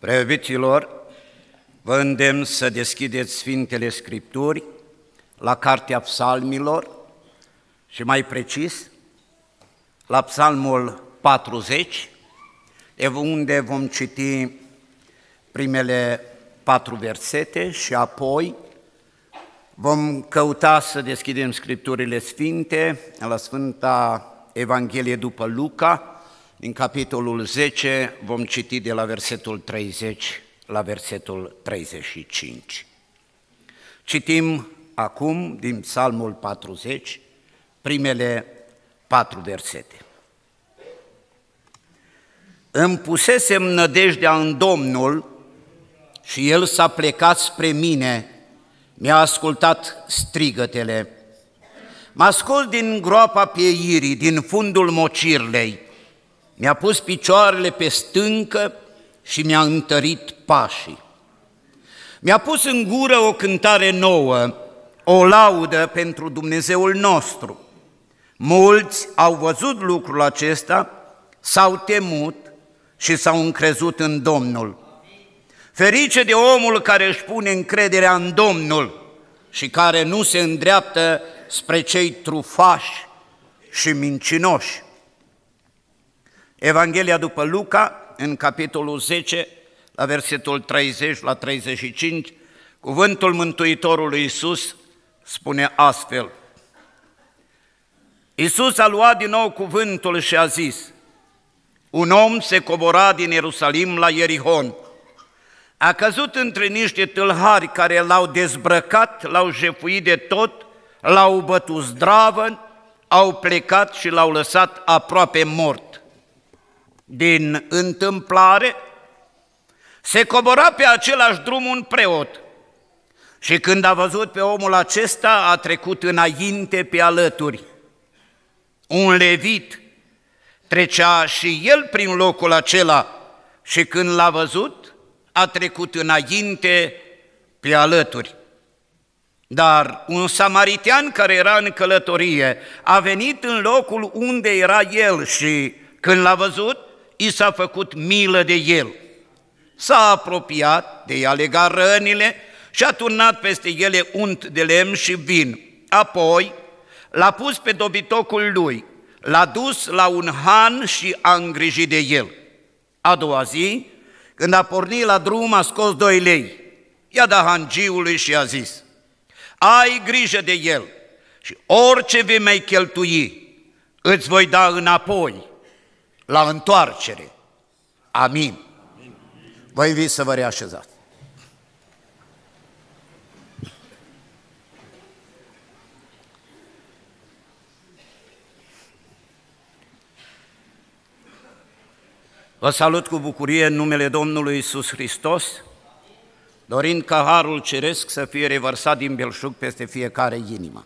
Preobiților, vă îndemn să deschideți Sfintele Scripturi la Cartea Psalmilor și mai precis la Psalmul 40, unde vom citi primele patru versete și apoi vom căuta să deschidem Scripturile Sfinte la Sfânta Evanghelie după Luca, din capitolul 10 vom citi de la versetul 30 la versetul 35. Citim acum din Psalmul 40 primele patru versete. Îmi pusesem nădejdea în Domnul și El s-a plecat spre mine, mi-a ascultat strigătele. M-a scos din groapa pieirii, din fundul mocirlei, mi-a pus picioarele pe stâncă și mi-a întărit pașii. Mi-a pus în gură o cântare nouă, o laudă pentru Dumnezeul nostru. Mulți au văzut lucrul acesta, s-au temut și s-au încrezut în Domnul. Ferice de omul care își pune încrederea în Domnul și care nu se îndreaptă spre cei trufași și mincinoși. Evanghelia după Luca, în capitolul 10, la versetul 30 la 35, cuvântul Mântuitorului Iisus spune astfel. Iisus a luat din nou cuvântul și a zis, un om se cobora din Ierusalim la Ierihon, a căzut între niște tâlhari care l-au dezbrăcat, l-au jefuit de tot, l-au bătut zdravă, au plecat și l-au lăsat aproape mort. Din întâmplare, se cobora pe același drum un preot și când a văzut pe omul acesta, a trecut înainte pe alături. Un levit trecea și el prin locul acela și când l-a văzut, a trecut înainte pe alături. Dar un samaritean care era în călătorie a venit în locul unde era el și când l-a văzut, i s-a făcut milă de el. S-a apropiat de ea, lega rănile și a turnat peste ele unt de lemn și vin. Apoi l-a pus pe dobitocul lui, l-a dus la un han și a îngrijit de el. A doua zi, când a pornit la drum, a scos doi lei. I-a dat hangiului și a zis, ai grijă de el și orice vei mai cheltui, îți voi da înapoi la întoarcere. Amin. Vă invit să vă reașezați. Vă salut cu bucurie în numele Domnului Isus Hristos, dorind ca Harul Ceresc să fie revărsat din belșug peste fiecare inimă.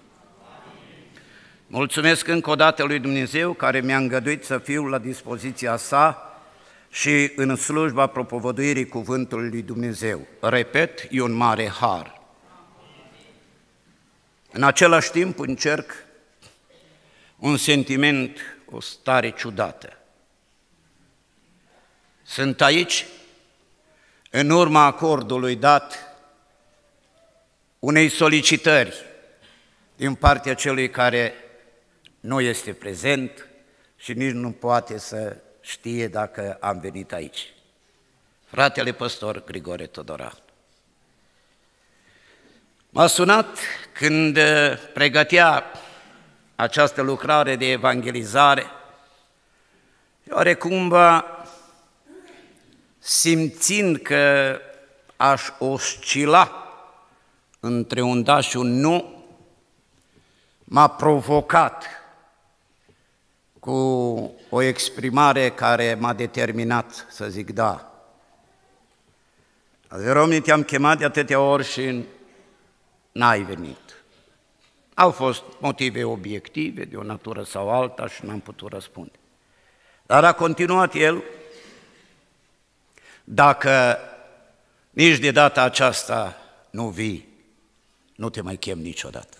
Mulțumesc încă o dată lui Dumnezeu care mi-a îngăduit să fiu la dispoziția sa și în slujba propovăduirii cuvântului lui Dumnezeu. Repet, e un mare har. În același timp încerc un sentiment, o stare ciudată. Sunt aici în urma acordului dat unei solicitări din partea celui care nu este prezent și nici nu poate să știe dacă am venit aici. Fratele păstor Grigore Todoran. M-a sunat când uh, pregătea această lucrare de evangelizare, oarecum uh, simțind că aș oscila între un da și un nu, m-a provocat cu o exprimare care m-a determinat să zic da. Adevăromnii te-am chemat de atâtea ori și n-ai venit. Au fost motive obiective, de o natură sau alta, și n-am putut răspunde. Dar a continuat el, dacă nici de data aceasta nu vii, nu te mai chem niciodată.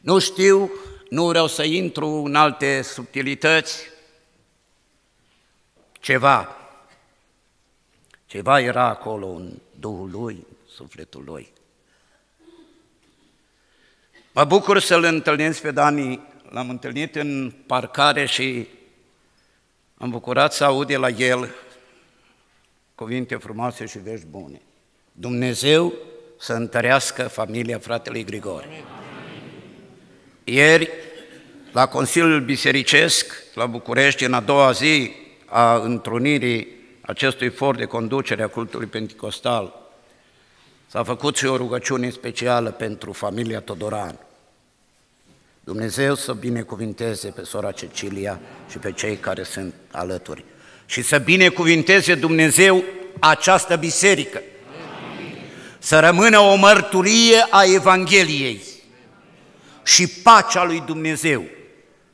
Nu știu nu vreau să intru în alte subtilități. Ceva, ceva era acolo în Duhul lui, în sufletul lui. Mă bucur să-l întâlnesc pe Dani. L-am întâlnit în parcare și am bucurat să aud de la el cuvinte frumoase și vești bune. Dumnezeu să întărească familia fratelui Grigore. Amin. Ieri, la Consiliul Bisericesc, la București, în a doua zi a întrunirii acestui for de conducere a cultului pentecostal, s-a făcut și o rugăciune specială pentru familia Todoran. Dumnezeu să binecuvinteze pe sora Cecilia și pe cei care sunt alături. Și să binecuvinteze Dumnezeu această biserică. Să rămână o mărturie a Evangheliei și pacea lui Dumnezeu,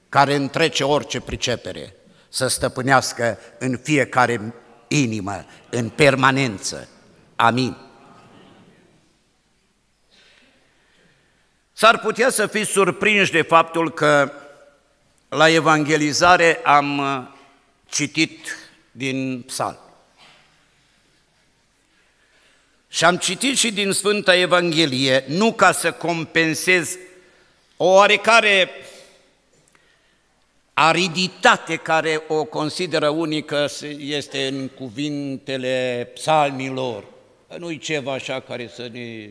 care întrece orice pricepere, să stăpânească în fiecare inimă, în permanență. Amin. S-ar putea să fiți surprinși de faptul că la evangelizare am uh, citit din psalm. Și am citit și din Sfânta Evanghelie, nu ca să compensez o oarecare ariditate care o consideră unică este în cuvintele psalmilor. Nu-i ceva așa care să ne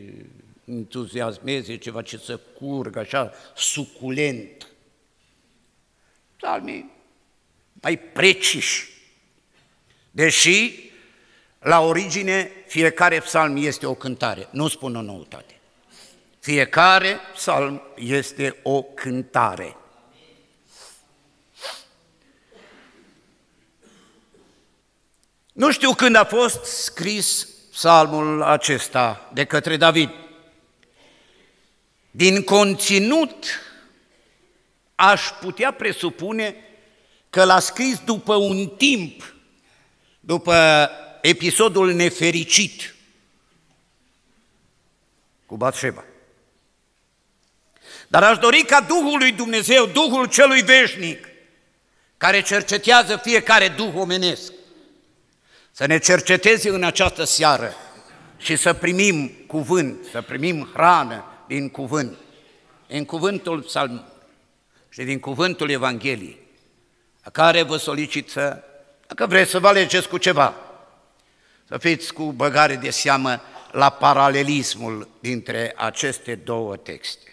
entuziasmeze, ceva ce să curgă așa suculent. Psalmii mai preciși. Deși la origine fiecare psalm este o cântare, nu spun o noutate. Fiecare psalm este o cântare. Nu știu când a fost scris psalmul acesta de către David. Din conținut aș putea presupune că l-a scris după un timp, după episodul nefericit cu Batșeba. Dar aș dori ca Duhul lui Dumnezeu, Duhul celui veșnic, care cercetează fiecare Duh omenesc, să ne cerceteze în această seară și să primim cuvânt, să primim hrană din cuvânt, din cuvântul psalm și din cuvântul Evangheliei, la care vă solicit să, dacă vreți să vă alegeți cu ceva, să fiți cu băgare de seamă la paralelismul dintre aceste două texte.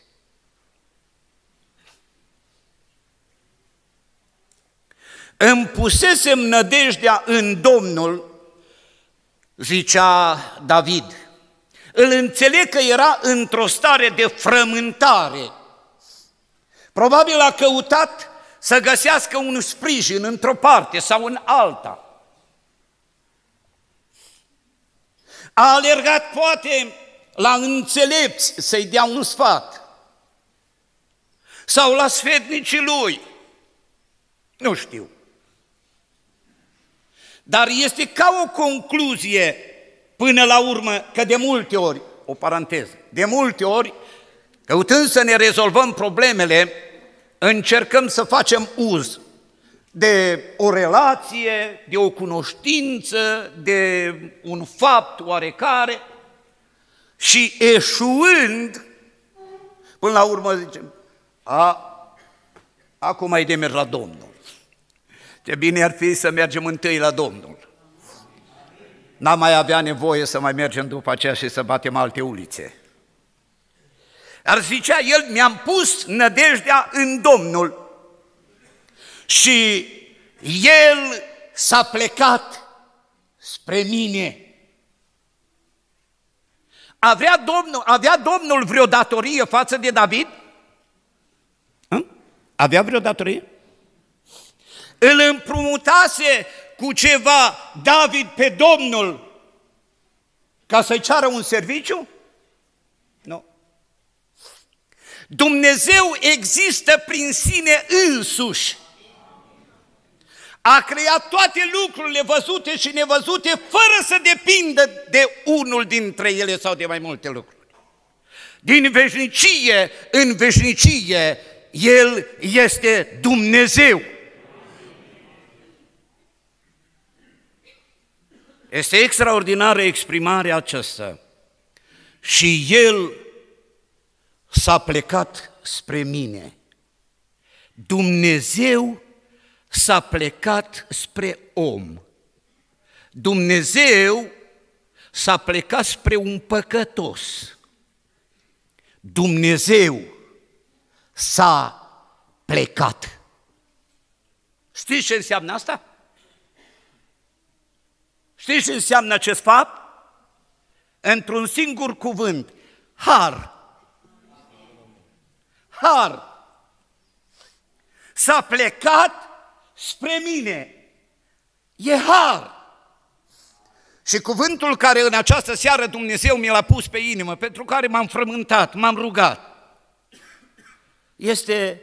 Îmi pusesem nădejdea în Domnul, zicea David. Îl înțeleg că era într-o stare de frământare. Probabil a căutat să găsească un sprijin într-o parte sau în alta. A alergat poate la înțelepți să-i dea un sfat sau la sfetnicii lui, nu știu. Dar este ca o concluzie până la urmă că de multe ori, o paranteză, de multe ori, căutând să ne rezolvăm problemele, încercăm să facem uz de o relație, de o cunoștință, de un fapt oarecare și eșuând, până la urmă zicem, a, acum ai de la Domnul. Ce bine ar fi să mergem întâi la Domnul. N-am mai avea nevoie să mai mergem după aceea și să batem alte ulițe. Ar zicea el, mi-am pus nădejdea în Domnul și el s-a plecat spre mine. Avea Domnul, avea Domnul vreo datorie față de David? Hă? Avea vreo datorie? îl împrumutase cu ceva David pe Domnul ca să-i ceară un serviciu? Nu. Dumnezeu există prin sine însuși. A creat toate lucrurile văzute și nevăzute fără să depindă de unul dintre ele sau de mai multe lucruri. Din veșnicie în veșnicie, El este Dumnezeu. Este extraordinară exprimarea aceasta. Și el s-a plecat spre mine. Dumnezeu s-a plecat spre om. Dumnezeu s-a plecat spre un păcătos. Dumnezeu s-a plecat. Știți ce înseamnă asta? Știți ce înseamnă acest fapt? Într-un singur cuvânt, har. Har. S-a plecat spre mine. E har. Și cuvântul care în această seară Dumnezeu mi l-a pus pe inimă, pentru care m-am frământat, m-am rugat, este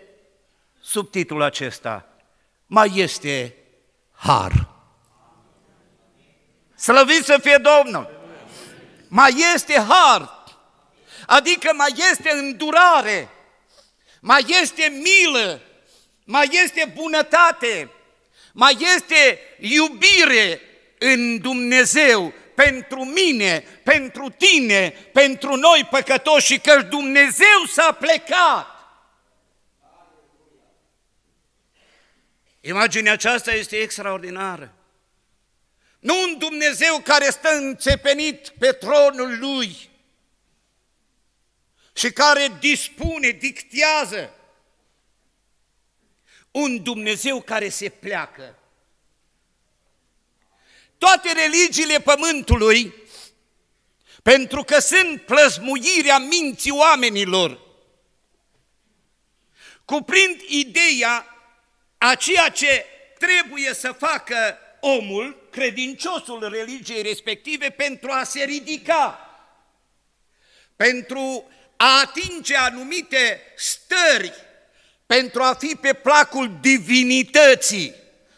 subtitlul acesta. Mai este har. Slăvit să fie Domnul! Mai este har, adică mai este îndurare, mai este milă, mai este bunătate, mai este iubire în Dumnezeu pentru mine, pentru tine, pentru noi păcătoși că Dumnezeu s-a plecat. Imaginea aceasta este extraordinară. Nu un Dumnezeu care stă înțepenit pe tronul Lui și care dispune, dictează. Un Dumnezeu care se pleacă. Toate religiile pământului, pentru că sunt plăzmuirea minții oamenilor, cuprind ideea a ceea ce trebuie să facă omul credinciosul religiei respective pentru a se ridica, pentru a atinge anumite stări, pentru a fi pe placul divinității.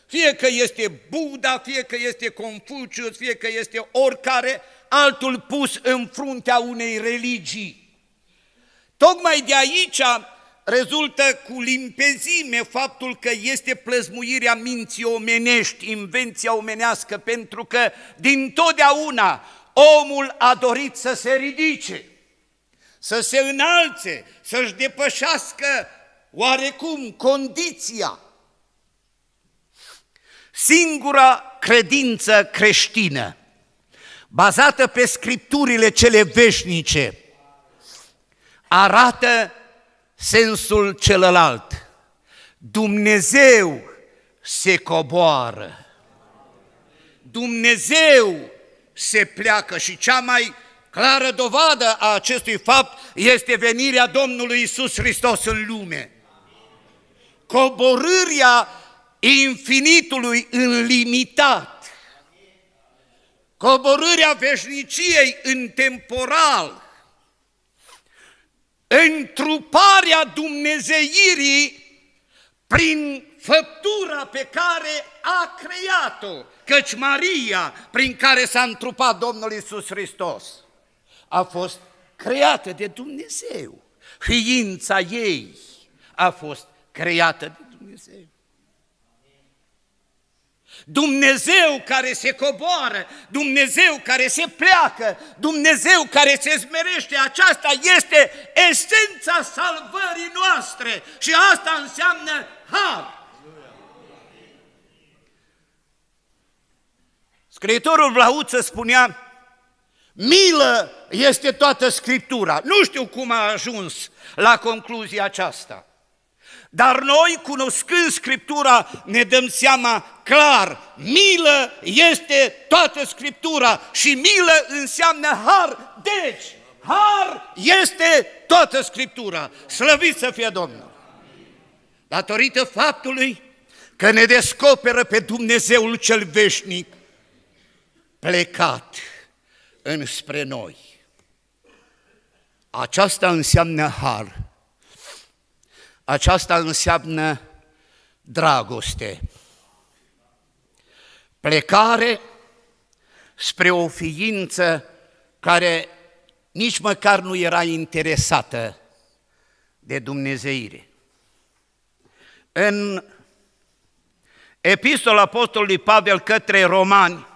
Fie că este Buddha, fie că este Confucius, fie că este oricare altul pus în fruntea unei religii. Tocmai de aici rezultă cu limpezime faptul că este plăzmuirea minții omenești, invenția omenească, pentru că din totdeauna omul a dorit să se ridice, să se înalțe, să-și depășească oarecum condiția. Singura credință creștină, bazată pe scripturile cele veșnice, arată sensul celălalt. Dumnezeu se coboară. Dumnezeu se pleacă și cea mai clară dovadă a acestui fapt este venirea Domnului Isus Hristos în lume. Coborârea infinitului în limitat, coborârea veșniciei în temporal, întruparea dumnezeirii prin făptura pe care a creat-o, căci Maria, prin care s-a întrupat Domnul Isus Hristos, a fost creată de Dumnezeu. Ființa ei a fost creată de Dumnezeu. Dumnezeu care se coboară, Dumnezeu care se pleacă, Dumnezeu care se smerește, aceasta este esența salvării noastre și asta înseamnă har. Scriitorul Vlauță spunea, milă este toată Scriptura. Nu știu cum a ajuns la concluzia aceasta. Dar noi, cunoscând Scriptura, ne dăm seama clar, milă este toată Scriptura și milă înseamnă har. Deci, har este toată Scriptura. Slăvit să fie Domnul! Datorită faptului că ne descoperă pe Dumnezeul cel veșnic plecat înspre noi. Aceasta înseamnă har. Aceasta înseamnă dragoste. Plecare spre o ființă care nici măcar nu era interesată de Dumnezeire. În Epistola Apostolului Pavel către Romani,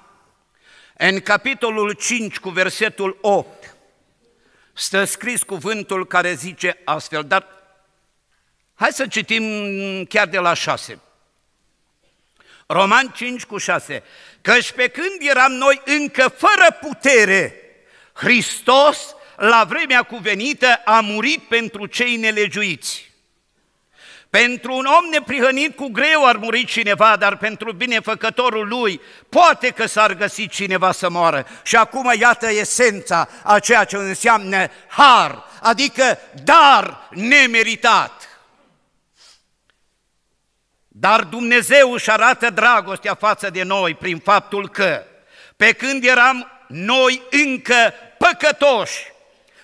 în capitolul 5 cu versetul 8, stă scris cuvântul care zice astfel, dar Hai să citim chiar de la 6. Roman 5 cu 6. Căci pe când eram noi încă fără putere, Hristos, la vremea cuvenită, a murit pentru cei nelegiuiți. Pentru un om neprihănit cu greu ar muri cineva, dar pentru binefăcătorul lui poate că s-ar găsi cineva să moară. Și acum iată esența a ceea ce înseamnă har, adică dar nemeritat. Dar Dumnezeu își arată dragostea față de noi prin faptul că, pe când eram noi încă păcătoși,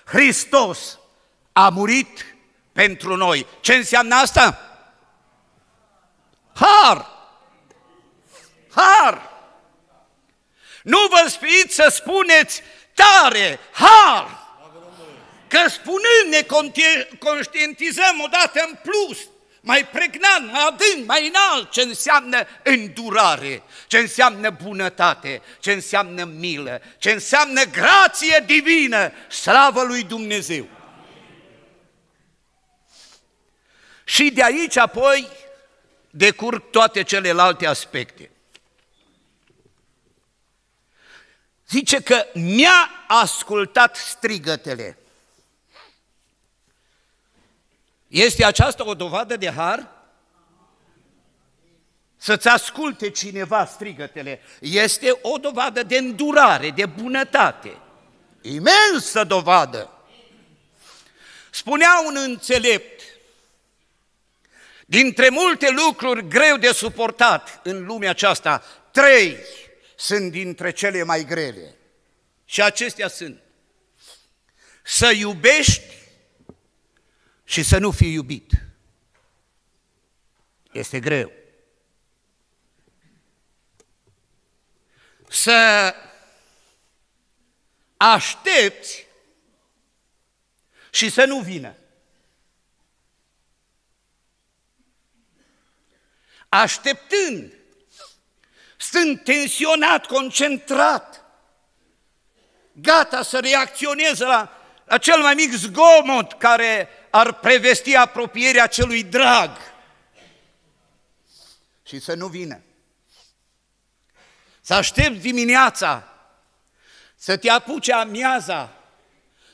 Hristos a murit pentru noi. Ce înseamnă asta? Har! Har! Nu vă sfiiți să spuneți tare, har! Că spunând ne conștientizăm odată în plus mai pregnant, mai adânc, mai înalt, ce înseamnă îndurare, ce înseamnă bunătate, ce înseamnă milă, ce înseamnă grație divină, slavă lui Dumnezeu. Și de aici apoi decurg toate celelalte aspecte. Zice că mi-a ascultat strigătele. Este aceasta o dovadă de har? Să-ți asculte cineva strigătele. Este o dovadă de îndurare, de bunătate. Imensă dovadă! Spunea un înțelept, dintre multe lucruri greu de suportat în lumea aceasta, trei sunt dintre cele mai grele. Și acestea sunt să iubești și să nu fii iubit. Este greu. Să aștepți și să nu vină. Așteptând, sunt tensionat, concentrat, gata să reacționez la, la cel mai mic zgomot care ar prevesti apropierea celui drag și să nu vină. Să aștept dimineața, să te apuce amiaza,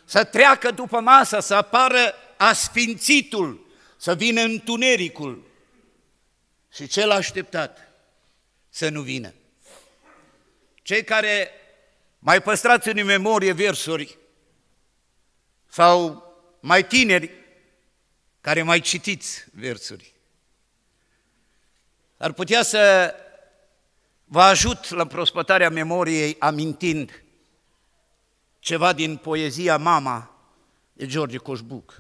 să treacă după masă, să apară asfințitul, să vină întunericul și cel așteptat să nu vină. Cei care mai păstrați în memorie versuri sau mai tineri, care mai citiți versuri, ar putea să vă ajut la prospătarea memoriei amintind ceva din poezia Mama de George Coșbuc.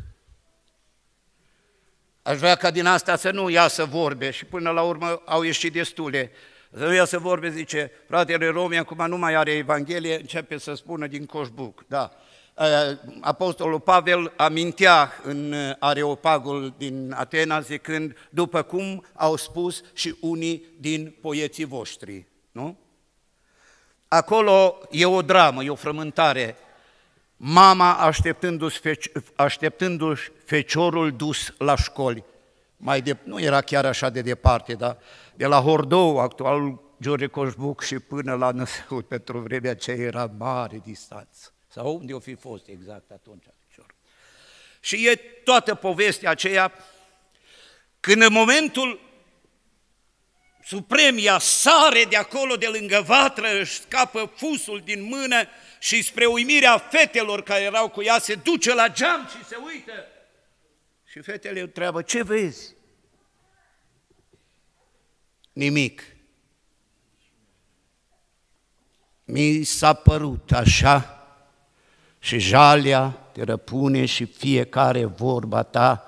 Aș vrea ca din asta să nu iasă vorbe și până la urmă au ieșit destule. Să nu iasă vorbe, zice, fratele Romi acum nu mai are Evanghelie, începe să spună din Coșbuc. Da, Eh, apostolul Pavel amintea în eh, Areopagul din Atena zicând, după cum au spus și unii din poeții voștri, nu? Acolo e o dramă, e o frământare. Mama așteptându-și, feci, așteptându feciorul dus la școli. Mai de, nu era chiar așa de departe, dar de la Hordou, actualul George Coșbuc și până la Năsăud, pentru vremea ce era mare distanță. Sau unde o fi fost exact atunci? Și e toată povestea aceea când în momentul supremia sare de acolo, de lângă vatră, își scapă fusul din mână și spre uimirea fetelor care erau cu ea, se duce la geam și se uită. Și fetele întreabă, ce vezi? Nimic. Mi s-a părut așa și jalia te răpune și fiecare vorba ta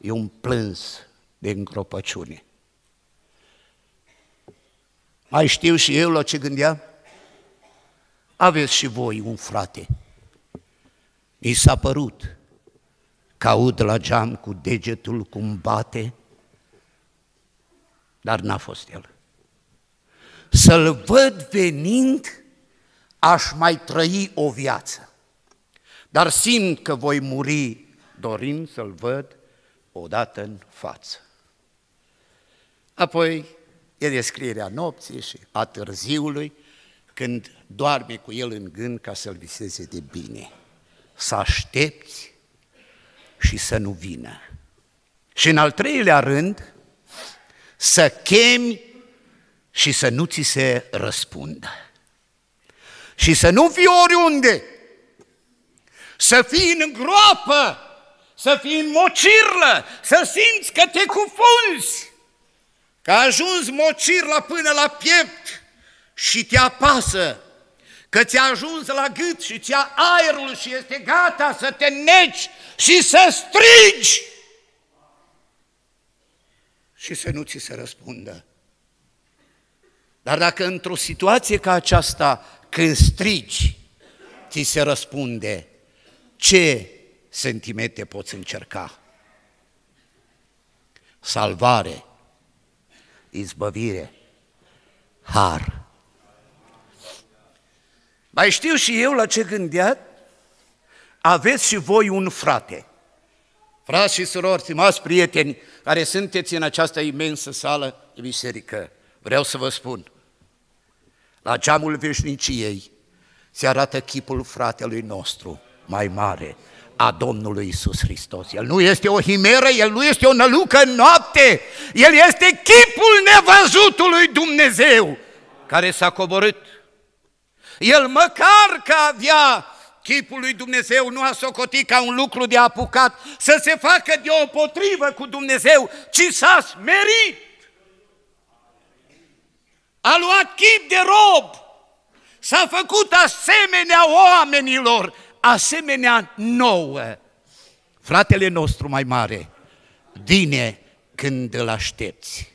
e un plâns de încropăciune. Mai știu și eu la ce gândeam? Aveți și voi un frate. Mi s-a părut că aud la geam cu degetul cum bate, dar n-a fost el. Să-l văd venind, aș mai trăi o viață dar simt că voi muri dorim să-l văd odată în față. Apoi e descrierea nopții și a târziului, când doarme cu el în gând ca să-l viseze de bine. Să aștepți și să nu vină. Și în al treilea rând, să chemi și să nu ți se răspundă. Și să nu fii oriunde, să fii în groapă, să fii în mocirlă, să simți că te cufunzi, că ajungi mocirla până la piept și te apasă, că ți-a ajuns la gât și ți-a aerul și este gata să te neci și să strigi și să nu ți se răspundă. Dar dacă într-o situație ca aceasta, când strigi, ți se răspunde, ce sentimente poți încerca? Salvare, izbăvire, har. Mai știu și eu la ce gândea? Aveți și voi un frate. Frați și surori, stimați prieteni care sunteți în această imensă sală de biserică, vreau să vă spun, la geamul veșniciei se arată chipul fratelui nostru, mai mare a Domnului Isus Hristos. El nu este o himeră, El nu este o nălucă în noapte, El este chipul nevăzutului Dumnezeu care s-a coborât. El măcar că avea chipul lui Dumnezeu, nu a socotit ca un lucru de apucat să se facă de o potrivă cu Dumnezeu, ci s-a smerit. A luat chip de rob, s-a făcut asemenea oamenilor, asemenea nouă. Fratele nostru mai mare vine când îl aștepți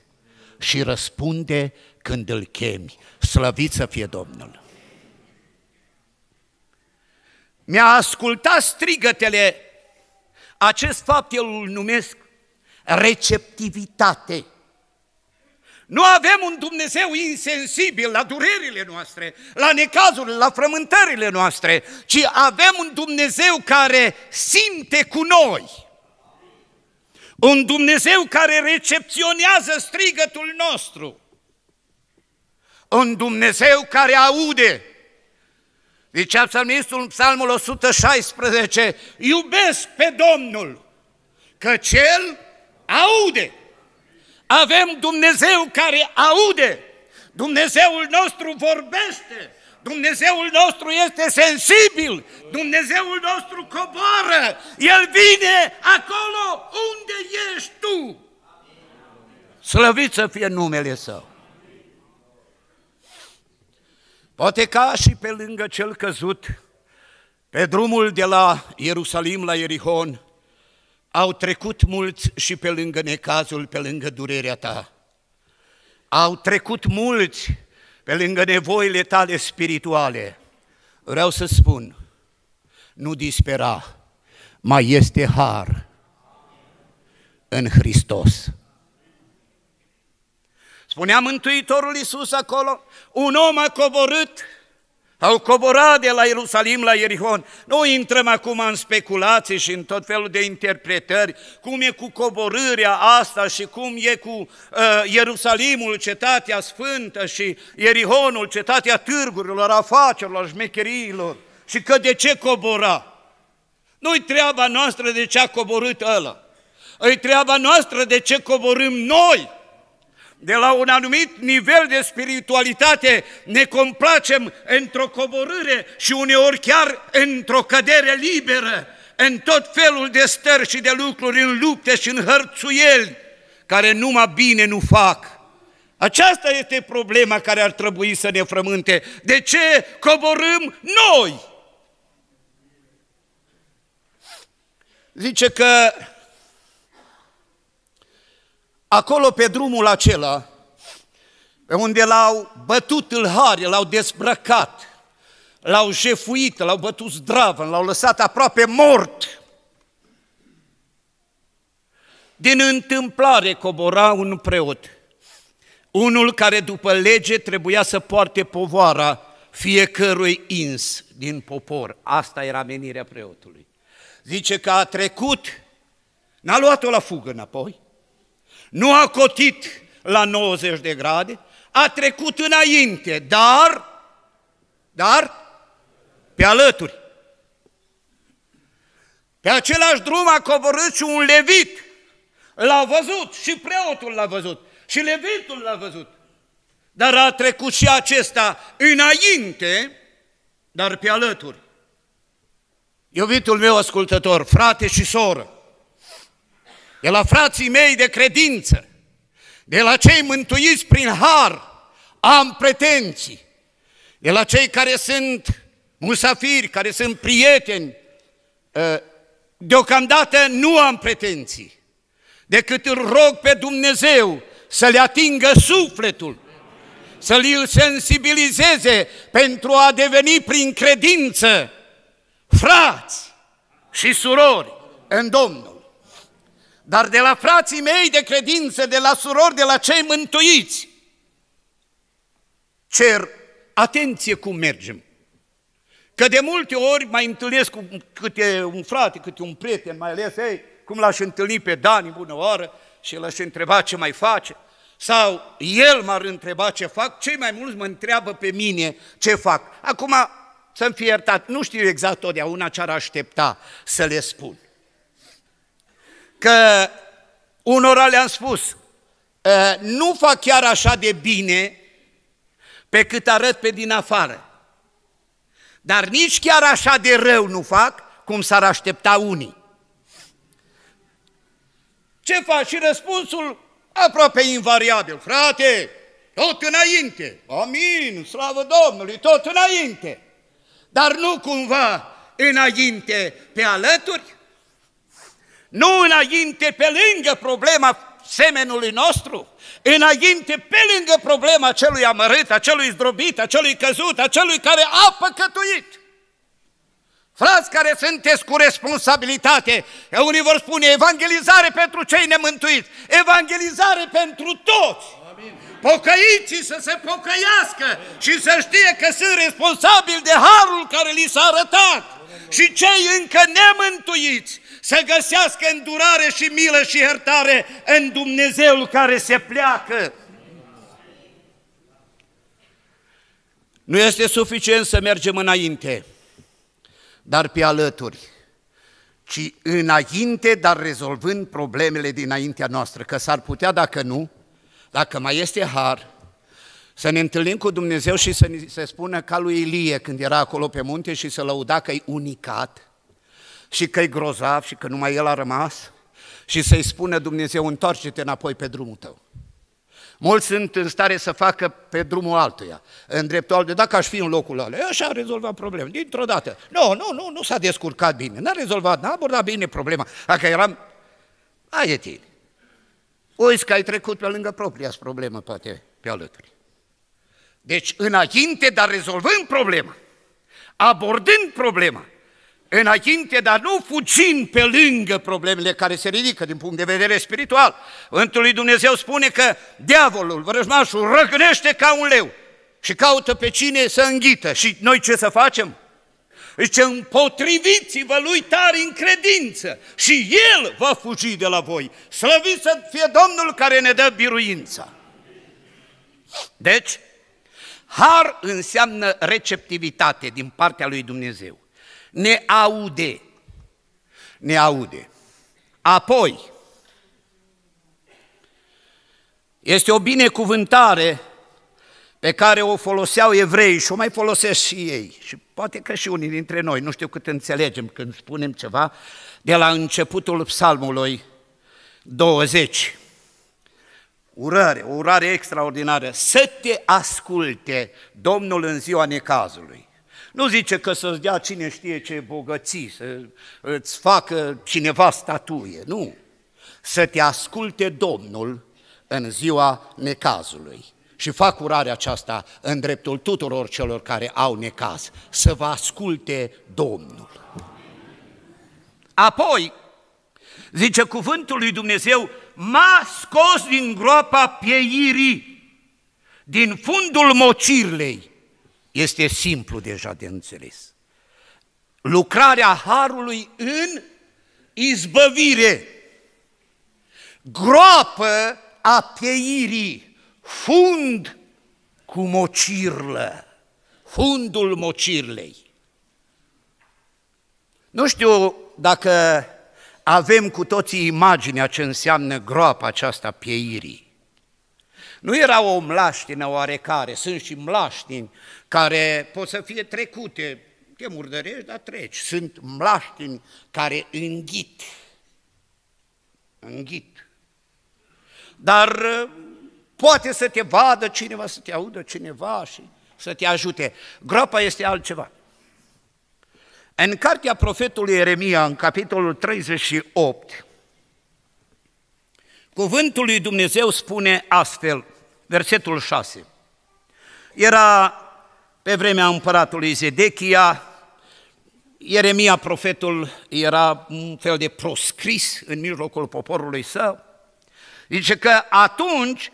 și răspunde când îl chemi. Slăvit să fie Domnul! Mi-a ascultat strigătele, acest fapt eu îl numesc receptivitate. Nu avem un Dumnezeu insensibil la durerile noastre, la necazurile, la frământările noastre, ci avem un Dumnezeu care simte cu noi. Un Dumnezeu care recepționează strigătul nostru. Un Dumnezeu care aude. Zicea psalmistul în psalmul 116, iubesc pe Domnul, că Cel aude. Avem Dumnezeu care aude, Dumnezeul nostru vorbește, Dumnezeul nostru este sensibil, Dumnezeul nostru coboară, El vine acolo unde ești tu. Slăvit să fie numele Său. Poate ca și pe lângă cel căzut, pe drumul de la Ierusalim la Ierihon, au trecut mulți și pe lângă necazul, pe lângă durerea ta. Au trecut mulți pe lângă nevoile tale spirituale. Vreau să spun, nu dispera, mai este har în Hristos. Spunea Mântuitorul Iisus acolo, un om a coborât au coborat de la Ierusalim la Ierihon. Nu intrăm acum în speculații și în tot felul de interpretări, cum e cu coborârea asta și cum e cu uh, Ierusalimul, cetatea sfântă și Ierihonul, cetatea târgurilor, afacerilor, șmecheriilor și că de ce cobora. Nu-i treaba noastră de ce a coborât ăla, e treaba noastră de ce coborâm noi de la un anumit nivel de spiritualitate ne complacem într-o coborâre și uneori chiar într-o cădere liberă în tot felul de stări și de lucruri, în lupte și în hărțuieli, care numai bine nu fac. Aceasta este problema care ar trebui să ne frământe. De ce coborâm noi? Zice că Acolo pe drumul acela, unde l-au bătut îlhare, l-au dezbrăcat, l-au jefuit, l-au bătut zdravă, l-au lăsat aproape mort. Din întâmplare cobora un preot, unul care după lege trebuia să poarte povoara fiecărui ins din popor. Asta era menirea preotului. Zice că a trecut, n-a luat-o la fugă înapoi, nu a cotit la 90 de grade, a trecut înainte, dar, dar, pe alături. Pe același drum a coborât și un levit. L-a văzut și preotul l-a văzut și levitul l-a văzut. Dar a trecut și acesta înainte, dar pe alături. Iubitul meu ascultător, frate și soră, de la frații mei de credință, de la cei mântuiți prin har, am pretenții, de la cei care sunt musafiri, care sunt prieteni, ă, deocamdată nu am pretenții, decât îl rog pe Dumnezeu să le atingă sufletul, să îl sensibilizeze pentru a deveni prin credință frați și surori în Domnul dar de la frații mei de credință, de la surori, de la cei mântuiți. Cer atenție cum mergem. Că de multe ori mai întâlnesc cu câte un frate, câte un prieten, mai ales, ei, cum l-aș întâlni pe Dani, bună oară, și l-aș întreba ce mai face. Sau el m-ar întreba ce fac, cei mai mulți mă întreabă pe mine ce fac. Acum, să-mi fie iertat, nu știu exact totdeauna ce ar aștepta să le spun că unora le-am spus, ă, nu fac chiar așa de bine pe cât arăt pe din afară. Dar nici chiar așa de rău nu fac cum s-ar aștepta unii. Ce faci? Și răspunsul aproape invariabil. Frate, tot înainte. Amin, slavă Domnului, tot înainte. Dar nu cumva înainte pe alături, nu înainte, pe lângă problema semenului nostru, înainte, pe lângă problema celui amărât, a celui zdrobit, a celui căzut, a celui care a păcătuit. Frați care sunteți cu responsabilitate, unii vor spune evangelizare pentru cei nemântuiți, evangelizare pentru toți. Amin. Pocăiții să se pocăiască și să știe că sunt responsabili de harul care li s-a arătat. Și cei încă nemântuiți să găsească îndurare și milă și iertare în Dumnezeul care se pleacă. Nu este suficient să mergem înainte, dar pe alături, ci înainte, dar rezolvând problemele dinaintea noastră, că s-ar putea, dacă nu, dacă mai este har, să ne întâlnim cu Dumnezeu și să ne se spună ca lui Ilie când era acolo pe munte și să lăuda că e unicat, și că e grozav și că numai el a rămas și să-i spune Dumnezeu, întoarce-te înapoi pe drumul tău. Mulți sunt în stare să facă pe drumul altuia, în dreptul altuia, dacă aș fi în locul ăla, eu și-a rezolvat problema, dintr-o dată. Nu, nu, nu, nu s-a descurcat bine, n-a rezolvat, n-a abordat bine problema. Dacă eram, e tine. Uiți că ai trecut pe lângă propria problemă, poate, pe alături. Deci, înainte, a rezolvând problema, abordând problema, înainte, dar nu fugind pe lângă problemele care se ridică din punct de vedere spiritual. Întul lui Dumnezeu spune că diavolul, vrăjmașul, răgnește ca un leu și caută pe cine să înghită. Și noi ce să facem? Zice, împotriviți-vă lui tare în credință și el va fugi de la voi. Slăvit să fie Domnul care ne dă biruința. Deci, har înseamnă receptivitate din partea lui Dumnezeu ne aude. Ne aude. Apoi, este o binecuvântare pe care o foloseau evrei și o mai folosesc și ei. Și poate că și unii dintre noi, nu știu cât înțelegem când spunem ceva, de la începutul psalmului 20. Urare, o urare extraordinară. Să te asculte Domnul în ziua necazului. Nu zice că să-ți dea cine știe ce bogății, să îți facă cineva statuie, nu. Să te asculte Domnul în ziua necazului. Și fac curarea aceasta în dreptul tuturor celor care au necaz, să vă asculte Domnul. Apoi, zice cuvântul lui Dumnezeu, m-a scos din groapa pieirii, din fundul mocirlei, este simplu deja de înțeles. Lucrarea Harului în izbăvire, groapă a pieirii, fund cu mocirlă, fundul mocirlei. Nu știu dacă avem cu toții imaginea ce înseamnă groapa aceasta pieirii. Nu era o mlaștină oarecare, sunt și mlaștini care pot să fie trecute, te murdărești, dar treci. Sunt mlaștini care înghit, înghit. Dar uh, poate să te vadă cineva, să te audă cineva și să te ajute. Groapa este altceva. În cartea profetului Ieremia, în capitolul 38, cuvântul lui Dumnezeu spune astfel, versetul 6. Era pe vremea împăratului Zedechia, Ieremia, profetul, era un fel de proscris în mijlocul poporului său. Zice că atunci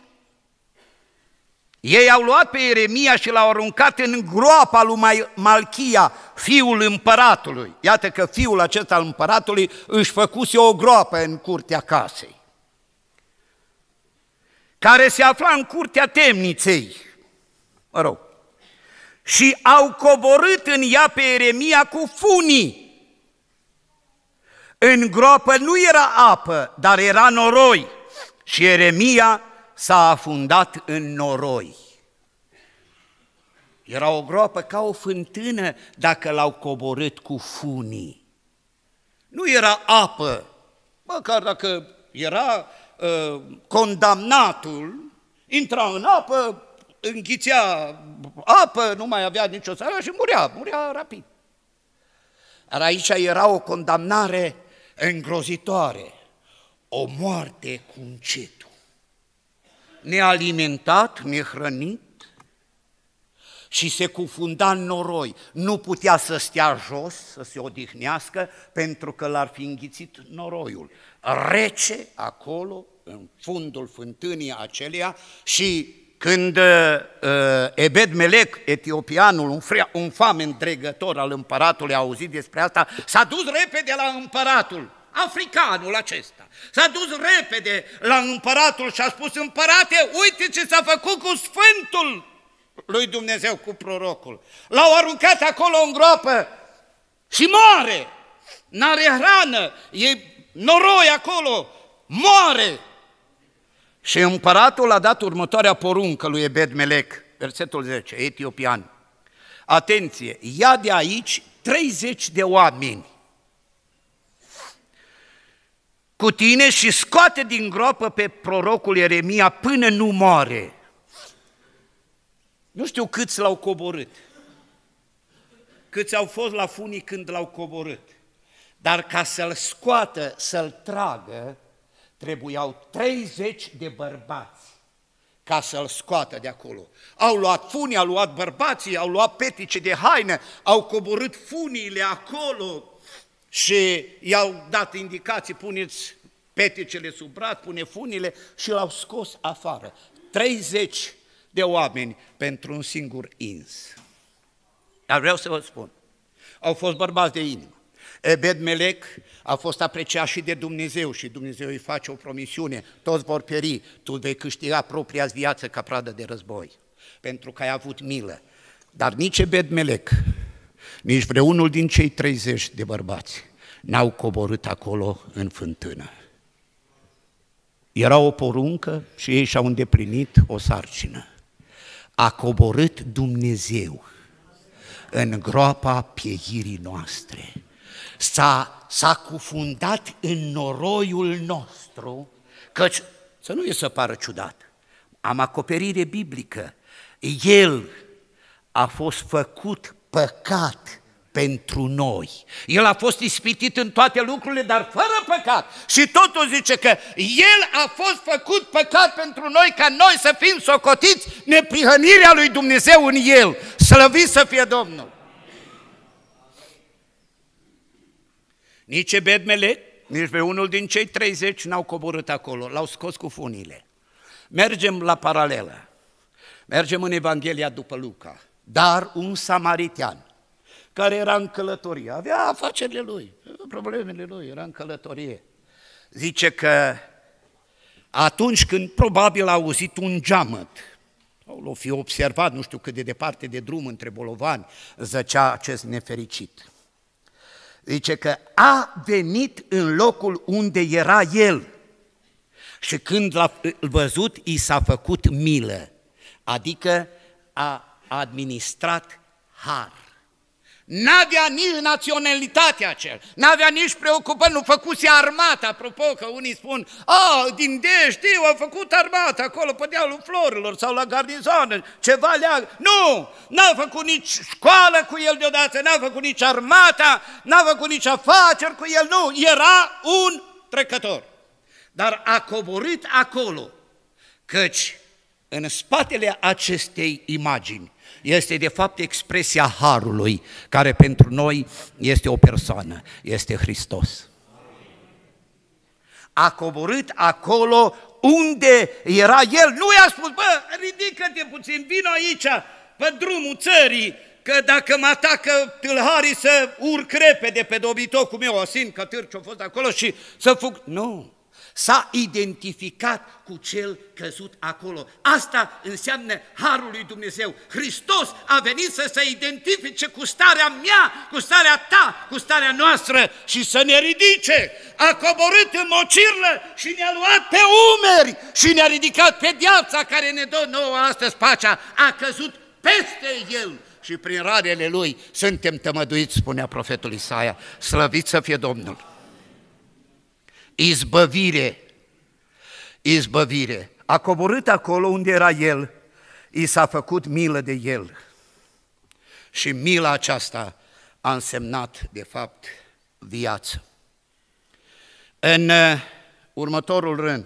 ei au luat pe Ieremia și l-au aruncat în groapa lui Malchia, fiul împăratului. Iată că fiul acesta al împăratului își făcuse o groapă în curtea casei care se afla în curtea temniței, mă rog, și au coborât în ea pe Eremia cu funii. În groapă nu era apă, dar era noroi și Eremia s-a afundat în noroi. Era o groapă ca o fântână dacă l-au coborât cu funii. Nu era apă, măcar dacă era Ă, condamnatul intra în apă, înghițea apă, nu mai avea nicio țară și murea, murea rapid. Dar aici era o condamnare îngrozitoare, o moarte cu încetul. Nealimentat, nehrănit și se cufunda în noroi. Nu putea să stea jos, să se odihnească, pentru că l-ar fi înghițit noroiul rece acolo, în fundul fântânii acelea și când uh, uh Ebed Melec, etiopianul, un, frea, un famen dregător al împăratului, a auzit despre asta, s-a dus repede la împăratul, africanul acesta, s-a dus repede la împăratul și a spus, împărate, uite ce s-a făcut cu sfântul lui Dumnezeu, cu prorocul. L-au aruncat acolo în groapă și moare, n-are hrană, e noroi acolo, moare! Și împăratul a dat următoarea poruncă lui Ebed-Melec, versetul 10, etiopian. Atenție, ia de aici 30 de oameni cu tine și scoate din groapă pe prorocul Ieremia până nu moare. Nu știu câți l-au coborât, câți au fost la funii când l-au coborât. Dar ca să-l scoată, să-l tragă, trebuiau 30 de bărbați ca să-l scoată de acolo. Au luat funii, au luat bărbații, au luat petice de haină, au coborât funiile acolo și i-au dat indicații, puneți peticele sub braț, pune funile și l-au scos afară. 30 de oameni pentru un singur ins. Dar vreau să vă spun, au fost bărbați de inimă, Ebed-Melec a fost apreciat și de Dumnezeu și Dumnezeu îi face o promisiune, toți vor pieri, tu vei câștiga propria viață ca pradă de război, pentru că ai avut milă. Dar nici Ebed-Melec, nici vreunul din cei 30 de bărbați n-au coborât acolo în fântână. Era o poruncă și ei și-au îndeplinit o sarcină. A coborât Dumnezeu în groapa pieirii noastre s-a, s-a cufundat în noroiul nostru, căci, să nu e să pară ciudat, am acoperire biblică, El a fost făcut păcat pentru noi. El a fost ispitit în toate lucrurile, dar fără păcat. Și totul zice că El a fost făcut păcat pentru noi ca noi să fim socotiți neprihănirea lui Dumnezeu în El. Slăviți să fie Domnul! Nici Ebedmelec, nici pe unul din cei 30 n-au coborât acolo, l-au scos cu funile. Mergem la paralelă. Mergem în Evanghelia după Luca. Dar un samaritian care era în călătorie, avea afacerile lui, problemele lui, era în călătorie. Zice că atunci când probabil a auzit un geamăt, sau l-o fi observat, nu știu cât de departe de drum, între bolovani, zăcea acest nefericit. Zice că a venit în locul unde era el. Și când l-a văzut, i s-a făcut milă, adică a administrat har. N-avea nici naționalitatea acel, n-avea nici preocupări, nu făcuse armata, apropo că unii spun, a, din de știu, a făcut armata acolo pe dealul florilor sau la garnizoană, ceva leagă. Nu, n-a făcut nici școală cu el deodată, n-a făcut nici armata, n-a făcut nici afaceri cu el, nu, era un trecător. Dar a coborât acolo, căci în spatele acestei imagini este de fapt expresia Harului, care pentru noi este o persoană, este Hristos. A coborât acolo unde era El. Nu i-a spus, bă, ridică-te puțin, vin aici, pe drumul țării, că dacă mă atacă tâlharii să urc repede pe dobitocul meu, asin, că târciu a fost acolo și să fug. Nu, s-a identificat cu cel căzut acolo. Asta înseamnă Harul lui Dumnezeu. Hristos a venit să se identifice cu starea mea, cu starea ta, cu starea noastră și să ne ridice. A coborât în mocirlă și ne-a luat pe umeri și ne-a ridicat pe viața care ne dă nouă astăzi pacea. A căzut peste el și prin radele lui suntem tămăduiți, spunea profetul Isaia. Slăvit să fie Domnul! Izbăvire. Izbăvire. A coborât acolo unde era el, i s-a făcut milă de el. Și mila aceasta a însemnat, de fapt, viață. În uh, următorul rând,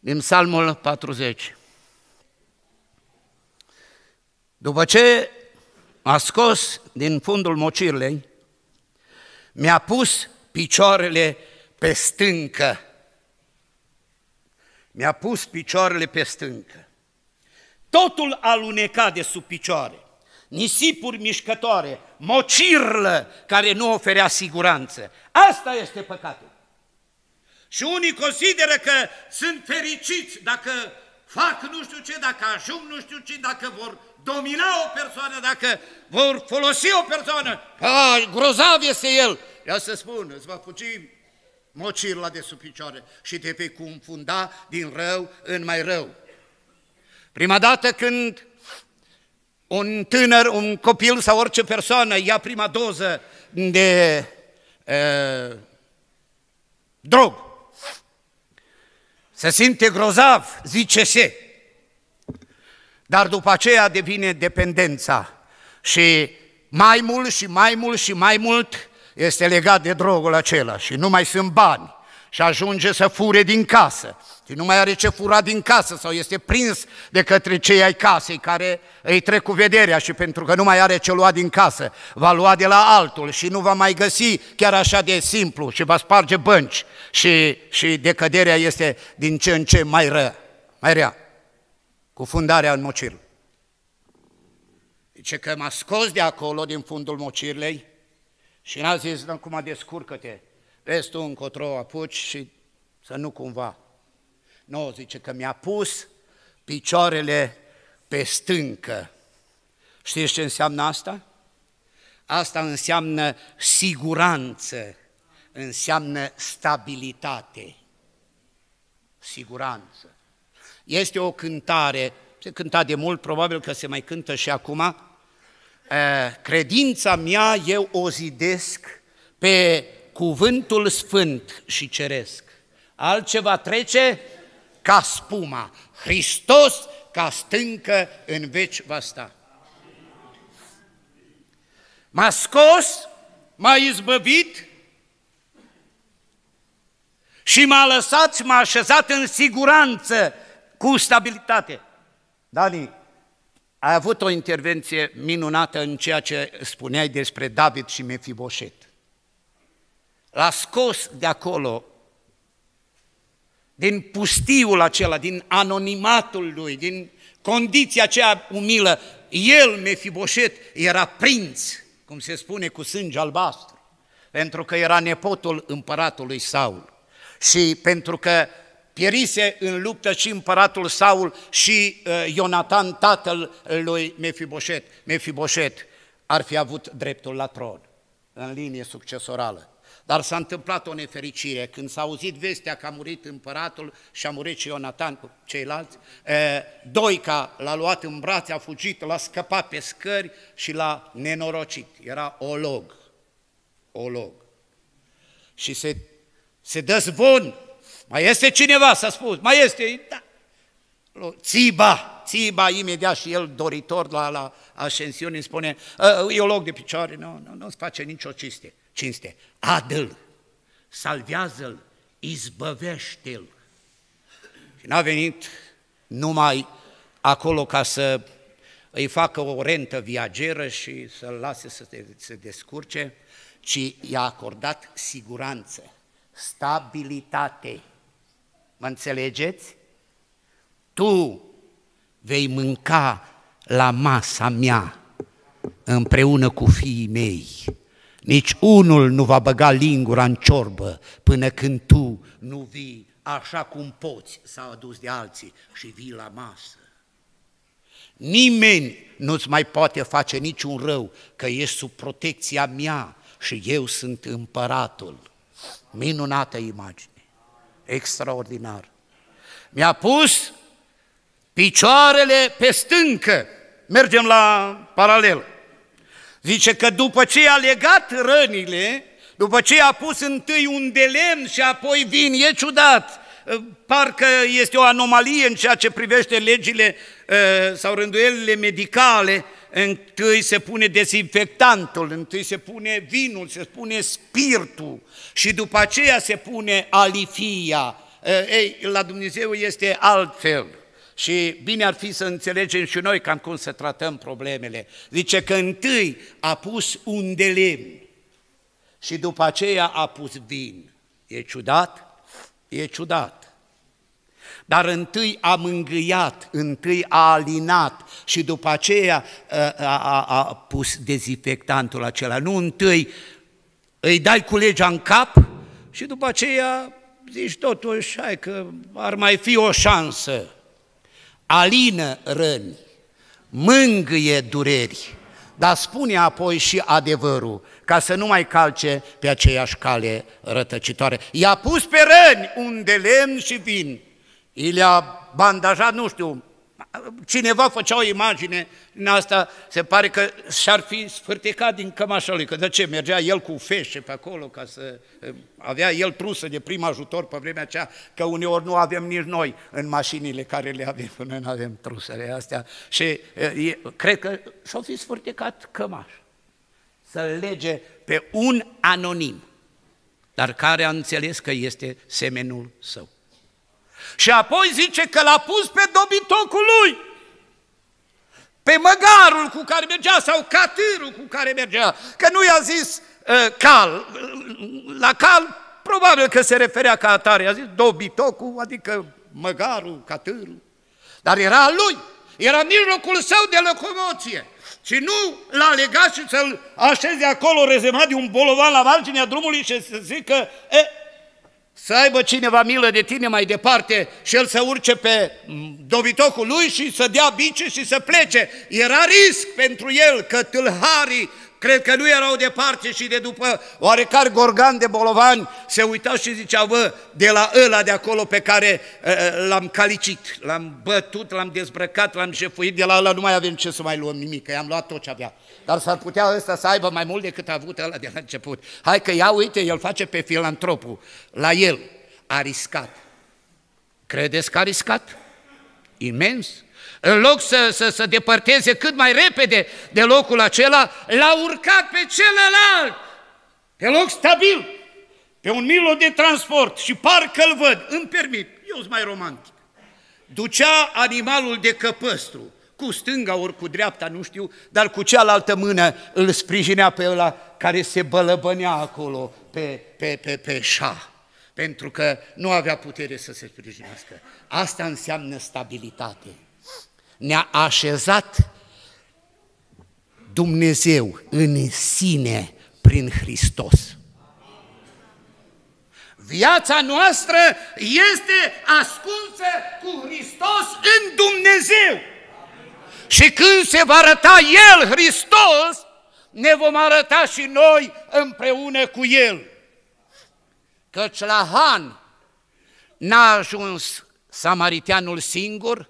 din Psalmul 40. După ce a scos din fundul mocirlei, mi-a pus picioarele pe stâncă. Mi-a pus picioarele pe stâncă. Totul aluneca de sub picioare, nisipuri mișcătoare, mocirlă care nu oferea siguranță. Asta este păcatul. Și unii consideră că sunt fericiți dacă fac nu știu ce, dacă ajung nu știu ce, dacă vor domina o persoană, dacă vor folosi o persoană. A, grozav este el, Ia să spun, îți va fugi mocirla de sub picioare și te vei confunda din rău în mai rău. Prima dată când un tânăr, un copil sau orice persoană ia prima doză de e, drog, se simte grozav, zice se, dar după aceea devine dependența și mai mult și mai mult și mai mult este legat de drogul acela și nu mai sunt bani și ajunge să fure din casă și nu mai are ce fura din casă sau este prins de către cei ai casei care îi trec cu vederea și pentru că nu mai are ce lua din casă, va lua de la altul și nu va mai găsi chiar așa de simplu și va sparge bănci și, și decăderea este din ce în ce mai rea, mai rea, cu fundarea în mocirul. Zice că m-a scos de acolo, din fundul mocirlei, și n-a zis, dar cum descurcă-te, vezi tu încotro apuci și să nu cumva. Nu, zice că mi-a pus picioarele pe stâncă. Știți ce înseamnă asta? Asta înseamnă siguranță, înseamnă stabilitate. Siguranță. Este o cântare, se cânta de mult, probabil că se mai cântă și acum, Eh, credința mea eu o zidesc pe cuvântul sfânt și ceresc. Altceva trece ca spuma. Hristos ca stâncă în veci va sta. M-a scos, m-a izbăvit și m-a lăsat, m-a așezat în siguranță, cu stabilitate. Dani, ai avut o intervenție minunată în ceea ce spuneai despre David și Mefiboset. L-a scos de acolo, din pustiul acela, din anonimatul lui, din condiția aceea umilă. El, Mefiboset, era prinț, cum se spune, cu sânge albastru, pentru că era nepotul împăratului Saul și pentru că pierise în luptă și împăratul Saul și uh, Ionatan, tatăl lui Mefiboset. Mefiboset ar fi avut dreptul la tron, în linie succesorală. Dar s-a întâmplat o nefericire. Când s-a auzit vestea că a murit împăratul și a murit și Ionatan cu ceilalți, uh, Doica l-a luat în brațe, a fugit, l-a scăpat pe scări și l-a nenorocit. Era olog. Olog. Și se, se dă zvon mai este cineva, s-a spus, mai este, da. Țiba, Țiba imediat și el doritor la, la ascensiune îmi spune, ă, ă, eu loc de picioare, nu, nu, nu-ți face nicio cinste, cinste. Adă-l, salvează-l, izbăvește-l. Și n-a venit numai acolo ca să îi facă o rentă viageră și să-l lase să se, se descurce, ci i-a acordat siguranță, stabilitate. Mă înțelegeți? Tu vei mânca la masa mea împreună cu fiii mei. Nici unul nu va băga lingura în ciorbă până când tu nu vii așa cum poți s a adus de alții și vii la masă. Nimeni nu-ți mai poate face niciun rău, că ești sub protecția mea și eu sunt împăratul. Minunată imagine extraordinar. Mi-a pus picioarele pe stâncă. Mergem la paralel. Zice că după ce a legat rănile, după ce a pus întâi un de lemn și apoi vin, e ciudat. Ă, parcă este o anomalie în ceea ce privește legile ă, sau rânduielile medicale, întâi se pune dezinfectantul, întâi se pune vinul, se pune spiritul și după aceea se pune alifia. Ă, ei, la Dumnezeu este altfel. Și bine ar fi să înțelegem și noi cam cum să tratăm problemele. Zice că întâi a pus un de lemn și după aceea a pus vin. E ciudat? E ciudat dar întâi a mângâiat, întâi a alinat și după aceea ă, a, a, a pus dezinfectantul acela. Nu întâi îi dai cu legea în cap și după aceea zici totuși, hai că ar mai fi o șansă. Alină răni, mângâie dureri, dar spune apoi și adevărul, ca să nu mai calce pe aceeași cale rătăcitoare. I-a pus pe răni unde lemn și vin, i le-a bandajat, nu știu, cineva făcea o imagine în asta, se pare că și-ar fi sfârtecat din cămașa lui, că de ce mergea el cu feșe pe acolo, ca să eh, avea el trusă de prim ajutor pe vremea aceea, că uneori nu avem nici noi în mașinile care le avem, noi nu avem trusele astea și eh, e, cred că și au fi sfârtecat cămaș să lege pe un anonim, dar care a înțeles că este semenul său. Și apoi zice că l-a pus pe dobitocul lui, pe măgarul cu care mergea sau catârul cu care mergea, că nu i-a zis uh, cal, la cal probabil că se referea ca atare, i-a zis dobitocul, adică măgarul, catârul, dar era al lui, era mijlocul său de locomoție. Și nu l-a legat și să-l așeze acolo rezemat de un bolovan la marginea drumului și să zică, e, să aibă cineva milă de tine mai departe și el să urce pe dobitocul lui și să dea bice și să plece. Era risc pentru el că tâlharii cred că nu erau departe și de după oarecare Gorgan de Bolovani se uita și zicea, vă, de la ăla de acolo pe care l-am calicit, l-am bătut, l-am dezbrăcat, l-am jefuit, de la ăla nu mai avem ce să mai luăm nimic, că i-am luat tot ce avea dar s-ar putea ăsta să aibă mai mult decât a avut ăla de la început. Hai că ia uite, el face pe filantropul, la el, a riscat. Credeți că a riscat? Imens. În loc să, să, să depărteze cât mai repede de locul acela, l-a urcat pe celălalt, pe loc stabil, pe un milo de transport și parcă-l văd, îmi permit, eu sunt mai romantic. Ducea animalul de căpăstru, cu stânga ori cu dreapta, nu știu, dar cu cealaltă mână îl sprijinea pe ăla care se bălăbănea acolo pe, pe, pe, pe șa, pentru că nu avea putere să se sprijinească. Asta înseamnă stabilitate. Ne-a așezat Dumnezeu în sine prin Hristos. Viața noastră este ascunsă cu Hristos în Dumnezeu. Și când se va arăta El, Hristos, ne vom arăta și noi împreună cu El. Căci la Han n-a ajuns samariteanul singur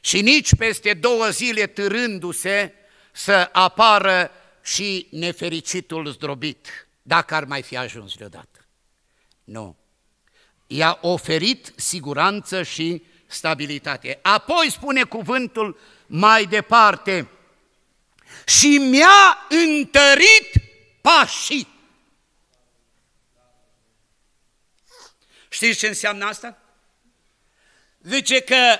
și nici peste două zile târându-se să apară și nefericitul zdrobit, dacă ar mai fi ajuns vreodată. Nu. I-a oferit siguranță și stabilitate. Apoi spune cuvântul mai departe. Și mi-a întărit pașii. Știți ce înseamnă asta? Zice că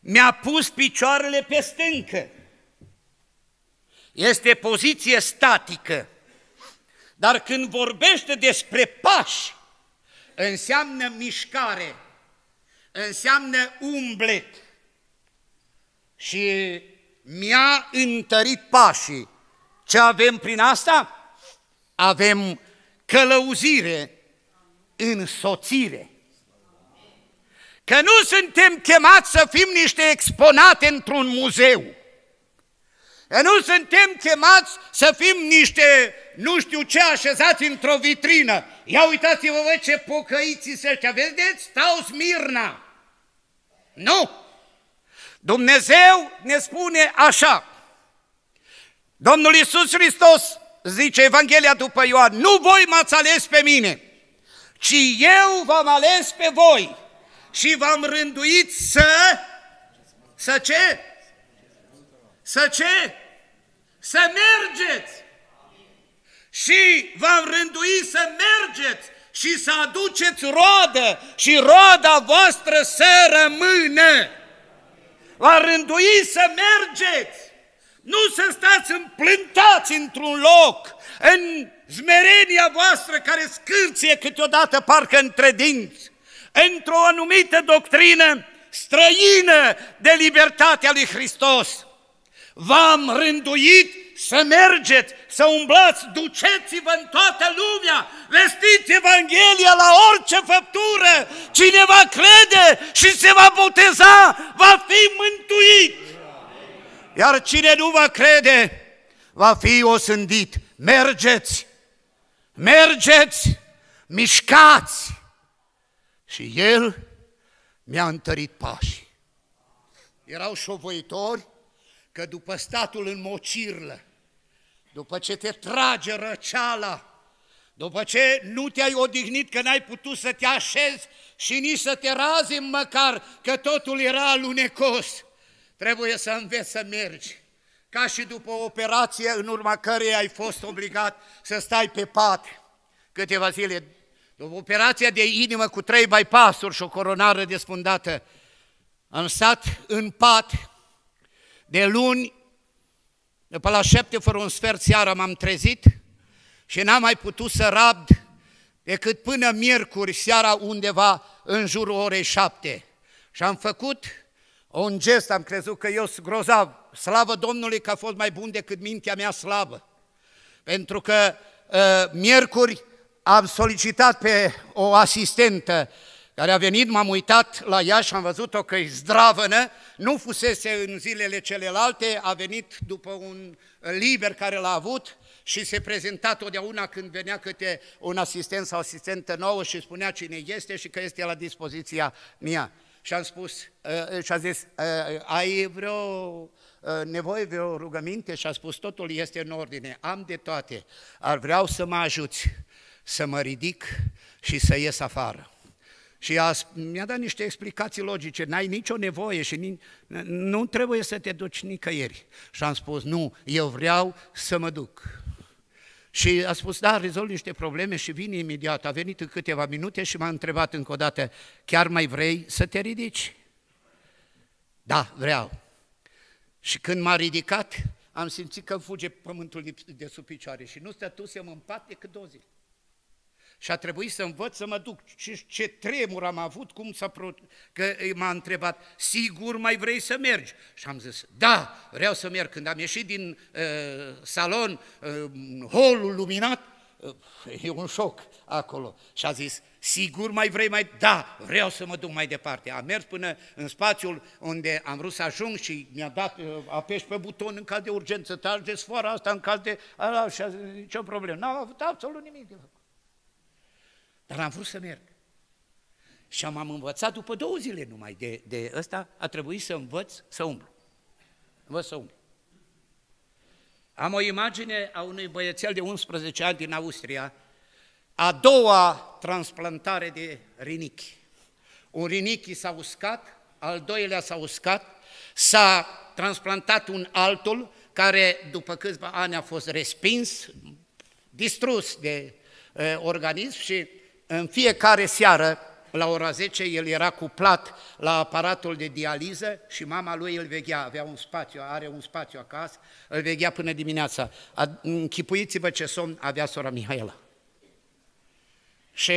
mi-a pus picioarele pe stâncă. Este poziție statică. Dar când vorbește despre pași, înseamnă mișcare, înseamnă umblet, și mi-a întărit pașii. Ce avem prin asta? Avem călăuzire, soțire. Că nu suntem chemați să fim niște exponate într-un muzeu. Că nu suntem chemați să fim niște, nu știu ce, așezați într-o vitrină. Ia uitați-vă, ce pocăiții să ăștia, vedeți? Stau smirna. Nu! Dumnezeu ne spune așa, Domnul Iisus Hristos zice Evanghelia după Ioan, nu voi m-ați ales pe mine, ci eu v-am ales pe voi și v-am rânduit să... Să ce? Să ce? Să mergeți! Și v-am rânduit să mergeți și să aduceți roadă și roada voastră să rămână a rânduit să mergeți, nu să stați împlântați într-un loc, în zmerenia voastră care scârție câteodată parcă între dinți, într-o anumită doctrină străină de libertatea lui Hristos. V-am rânduit să mergeți, să umblați, duceți-vă în toată lumea, vestiți Evanghelia la orice făptură, Cine va crede și se va boteza, va fi mântuit. Iar cine nu va crede, va fi osândit. Mergeți, mergeți, mișcați. Și el mi-a întărit pașii. Erau șovăitori că după statul în mocirlă, după ce te trage răceala, după ce nu te-ai odihnit că n-ai putut să te așezi și nici să te razim măcar că totul era alunecos. Trebuie să înveți să mergi, ca și după o operație în urma cărei ai fost obligat să stai pe pat câteva zile. După operația de inimă cu trei bypass-uri și o coronară desfundată, am stat în pat de luni, după la șapte fără un sfert seara m-am trezit și n-am mai putut să rabd decât până miercuri seara undeva în jurul orei șapte. Și am făcut un gest, am crezut că eu sunt grozav. Slavă Domnului că a fost mai bun decât mintea mea slabă. Pentru că uh, miercuri am solicitat pe o asistentă care a venit, m-am uitat la ea și am văzut-o că e zdravănă, nu fusese în zilele celelalte, a venit după un liber care l-a avut și se prezenta totdeauna când venea câte un asistent sau asistentă nouă și spunea cine este și că este la dispoziția mea. Și am spus, uh, și a zis, uh, ai vreo uh, nevoie, vreo rugăminte? Și a spus, totul este în ordine, am de toate, ar vreau să mă ajuți să mă ridic și să ies afară. Și a, mi-a dat niște explicații logice, n-ai nicio nevoie și ni, nu trebuie să te duci nicăieri. Și am spus, nu, eu vreau să mă duc. Și a spus, da, rezolv niște probleme și vine imediat. A venit în câteva minute și m-a întrebat încă o dată, chiar mai vrei să te ridici? Da, vreau. Și când m-a ridicat, am simțit că îmi fuge pământul de sub picioare și nu stătusem în pat decât două zile. Și a trebuit să învăț să mă duc. Ce, ce tremur am avut, cum s-a pro... că m-a întrebat, sigur mai vrei să mergi? Și am zis, da, vreau să merg. Când am ieșit din uh, salon, uh, holul luminat, uh, e un șoc acolo. Și a zis, sigur mai vrei mai... Da, vreau să mă duc mai departe. Am mers până în spațiul unde am vrut să ajung și mi-a dat, uh, apeși pe buton în caz de urgență, trage sfoara asta în caz de... și a zis, nicio problemă. N-am avut absolut nimic de făcut. Dar am vrut să merg. Și am învățat după două zile numai de, de ăsta, a trebuit să învăț să umblu. Învăț să umblu. Am o imagine a unui băiețel de 11 ani din Austria, a doua transplantare de rinichi. Un rinichi s-a uscat, al doilea s-a uscat, s-a transplantat un altul care după câțiva ani a fost respins, distrus de e, eh, organism și în fiecare seară, la ora 10, el era cuplat la aparatul de dializă și mama lui îl veghea, avea un spațiu, are un spațiu acasă, îl veghea până dimineața. Închipuiți-vă ce somn avea sora Mihaela. Și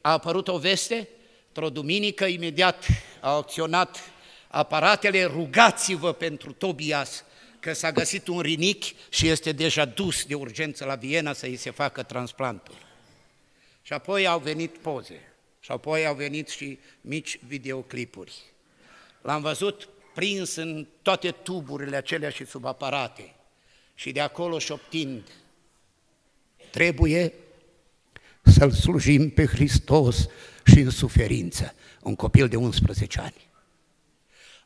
a apărut o veste, într-o duminică, imediat a acționat aparatele, rugați-vă pentru Tobias, că s-a găsit un rinic și este deja dus de urgență la Viena să îi se facă transplantul. Și apoi au venit poze. Și apoi au venit și mici videoclipuri. L-am văzut prins în toate tuburile acelea și sub aparate. Și de acolo șoptind, trebuie să-L slujim pe Hristos și în suferință, un copil de 11 ani.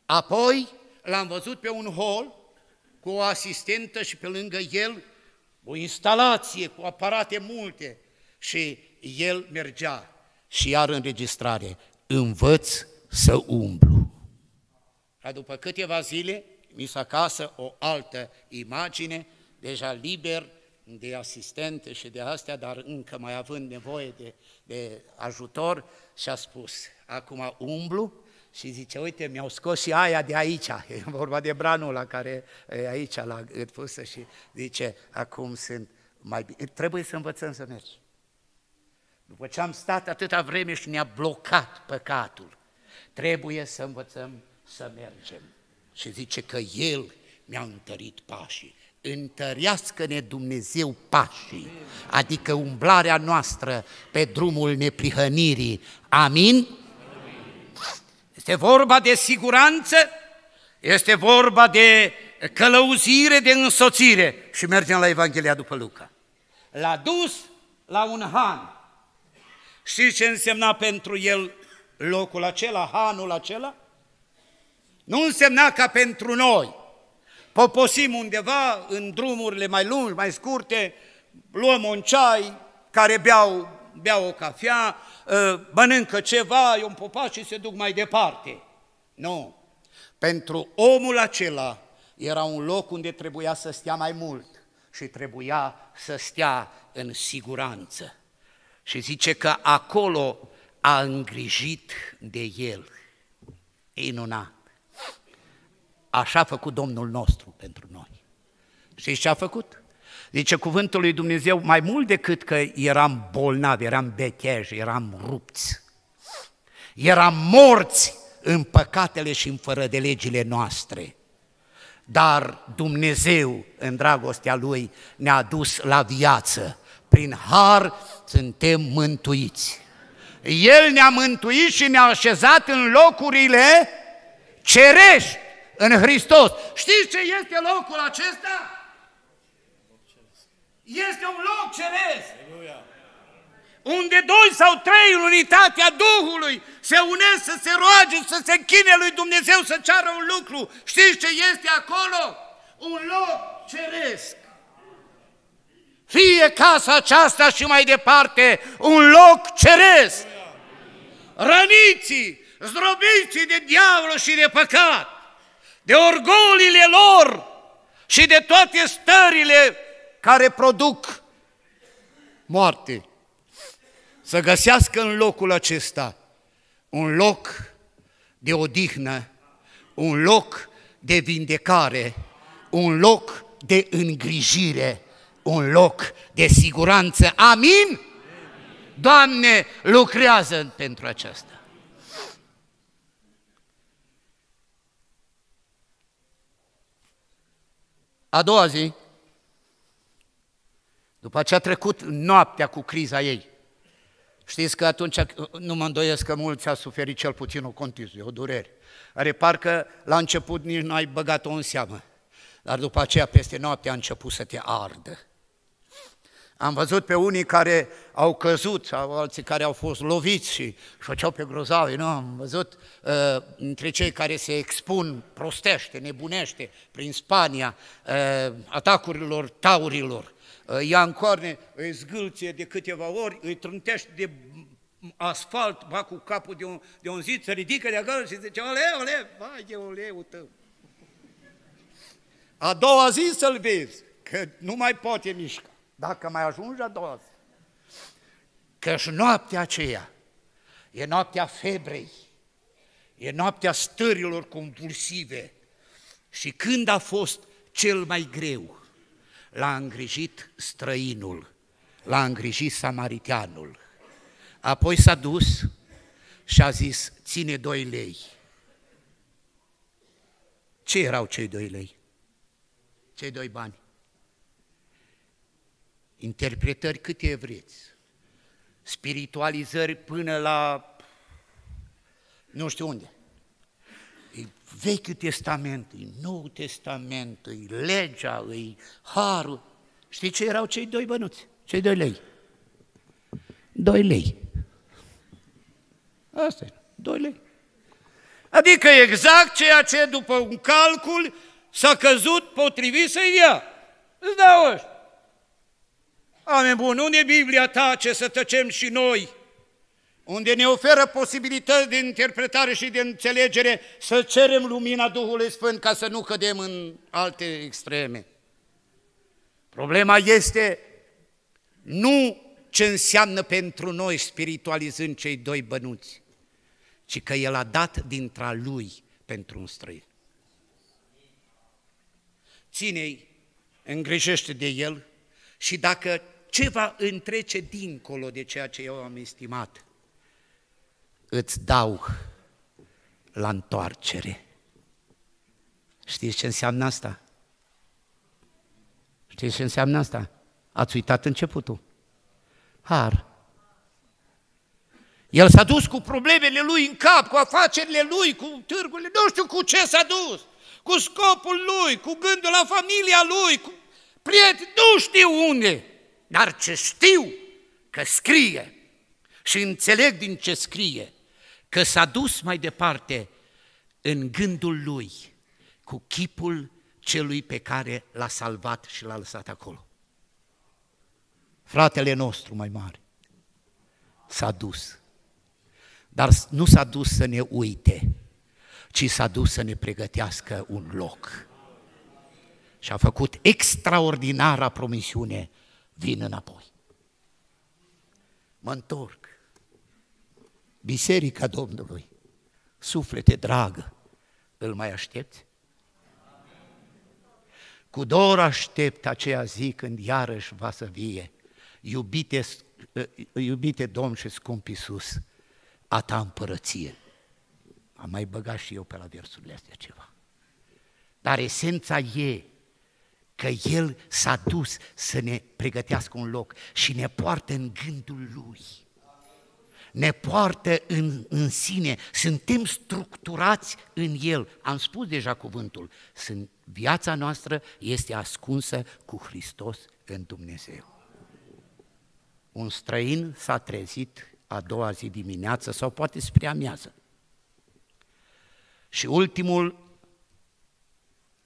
Apoi l-am văzut pe un hol cu o asistentă și pe lângă el o instalație cu aparate multe și el mergea și iar înregistrare, învăț să umblu. Ca după câteva zile, mi s acasă o altă imagine, deja liber de asistente și de astea, dar încă mai având nevoie de, de ajutor, și a spus, acum umblu și zice, uite, mi-au scos și aia de aici, e vorba de branul la care e aici, la pusă și zice, acum sunt mai bine, trebuie să învățăm să mergi. După ce am stat atâta vreme și ne-a blocat păcatul, trebuie să învățăm să mergem. Și zice că El mi-a întărit pașii. Întărească-ne Dumnezeu pașii, adică umblarea noastră pe drumul neprihănirii. Amin? Este vorba de siguranță, este vorba de călăuzire, de însoțire. Și mergem la Evanghelia după Luca. L-a dus la un han Știți ce însemna pentru el locul acela, hanul acela? Nu însemna ca pentru noi. Poposim undeva în drumurile mai lungi, mai scurte, luăm un ceai, care beau, beau o cafea, ă, mănâncă ceva, e un popac și se duc mai departe. Nu. Pentru omul acela era un loc unde trebuia să stea mai mult și trebuia să stea în siguranță. Și zice că acolo a îngrijit de el. Inunat. Așa a făcut Domnul nostru pentru noi. Și ce a făcut? Zice cuvântul lui Dumnezeu, mai mult decât că eram bolnavi, eram becheji, eram rupți, eram morți în păcatele și în fără de legile noastre. Dar Dumnezeu, în dragostea Lui, ne-a dus la viață prin har suntem mântuiți. El ne-a mântuit și ne-a așezat în locurile cerești în Hristos. Știți ce este locul acesta? Este un loc ceresc. Aleluia. Unde doi sau trei în unitatea Duhului se unesc să se roage, să se chine lui Dumnezeu, să ceară un lucru. Știți ce este acolo? Un loc ceresc fie casa aceasta și mai departe un loc ceresc. Răniții, zdrobiții de diavol și de păcat, de orgolile lor și de toate stările care produc moarte. Să găsească în locul acesta un loc de odihnă, un loc de vindecare, un loc de îngrijire un loc de siguranță. Amin? Doamne, lucrează pentru aceasta. A doua zi, după ce a trecut noaptea cu criza ei, știți că atunci, nu mă îndoiesc că mulți a suferit cel puțin o contuzie, o durere, are parcă la început nici nu ai băgat-o în seamă, dar după aceea peste noapte a început să te ardă. Am văzut pe unii care au căzut, sau alții care au fost loviți și făceau pe grozavi, nu? Am văzut uh, între cei care se expun prostește, nebunește, prin Spania, uh, atacurilor taurilor. Uh, în Corne îi zgâlție de câteva ori, îi trântește de asfalt, va cu capul de un, de un zid, se ridică de acolo și zice, ole, ole, vai de oleu tău. A doua zi să-l vezi, că nu mai poate mișca. Dacă mai ajungi la doua zi. Căci noaptea aceea e noaptea febrei, e noaptea stărilor compulsive. Și când a fost cel mai greu? L-a îngrijit străinul, l-a îngrijit samaritianul. Apoi s-a dus și a zis, ține doi lei. Ce erau cei doi lei? Cei doi bani? interpretări câte vreți, spiritualizări până la nu știu unde. E Vechiul Testament, e Noul Testament, e legea, e harul. Știi ce erau cei doi bănuți? Cei doi lei? Doi lei. Asta e, doi lei. Adică exact ceea ce după un calcul s-a căzut potrivit să ia. Îți dau ăștia. Oameni buni, unde e Biblia ta ce să tăcem și noi? Unde ne oferă posibilități de interpretare și de înțelegere să cerem lumina Duhului Sfânt ca să nu cădem în alte extreme. Problema este nu ce înseamnă pentru noi spiritualizând cei doi bănuți, ci că El a dat dintr-a Lui pentru un străin. Ține-i, îngrijește de El și dacă ce va întrece dincolo de ceea ce eu am estimat. Îți dau la întoarcere. Știți ce înseamnă asta? Știți ce înseamnă asta? Ați uitat începutul. Har. El s-a dus cu problemele lui în cap, cu afacerile lui, cu târgurile, nu știu cu ce s-a dus, cu scopul lui, cu gândul la familia lui, cu prieteni, nu știu unde dar ce știu că scrie și înțeleg din ce scrie că s-a dus mai departe în gândul lui cu chipul celui pe care l-a salvat și l-a lăsat acolo. Fratele nostru mai mare s-a dus, dar nu s-a dus să ne uite, ci s-a dus să ne pregătească un loc. Și a făcut extraordinara promisiune vin înapoi. Mă întorc. Biserica Domnului, suflete dragă, îl mai aștept? Cu dor aștept aceea zi când iarăși va să vie. Iubite, eh, iubite Domn și scump Iisus, a ta împărăție. Am mai băgat și eu pe la versurile astea ceva. Dar esența e că El s-a dus să ne pregătească un loc și ne poartă în gândul Lui. Ne poartă în, în sine, suntem structurați în El. Am spus deja cuvântul, Sunt, viața noastră este ascunsă cu Hristos în Dumnezeu. Un străin s-a trezit a doua zi dimineață sau poate spre amiază. Și ultimul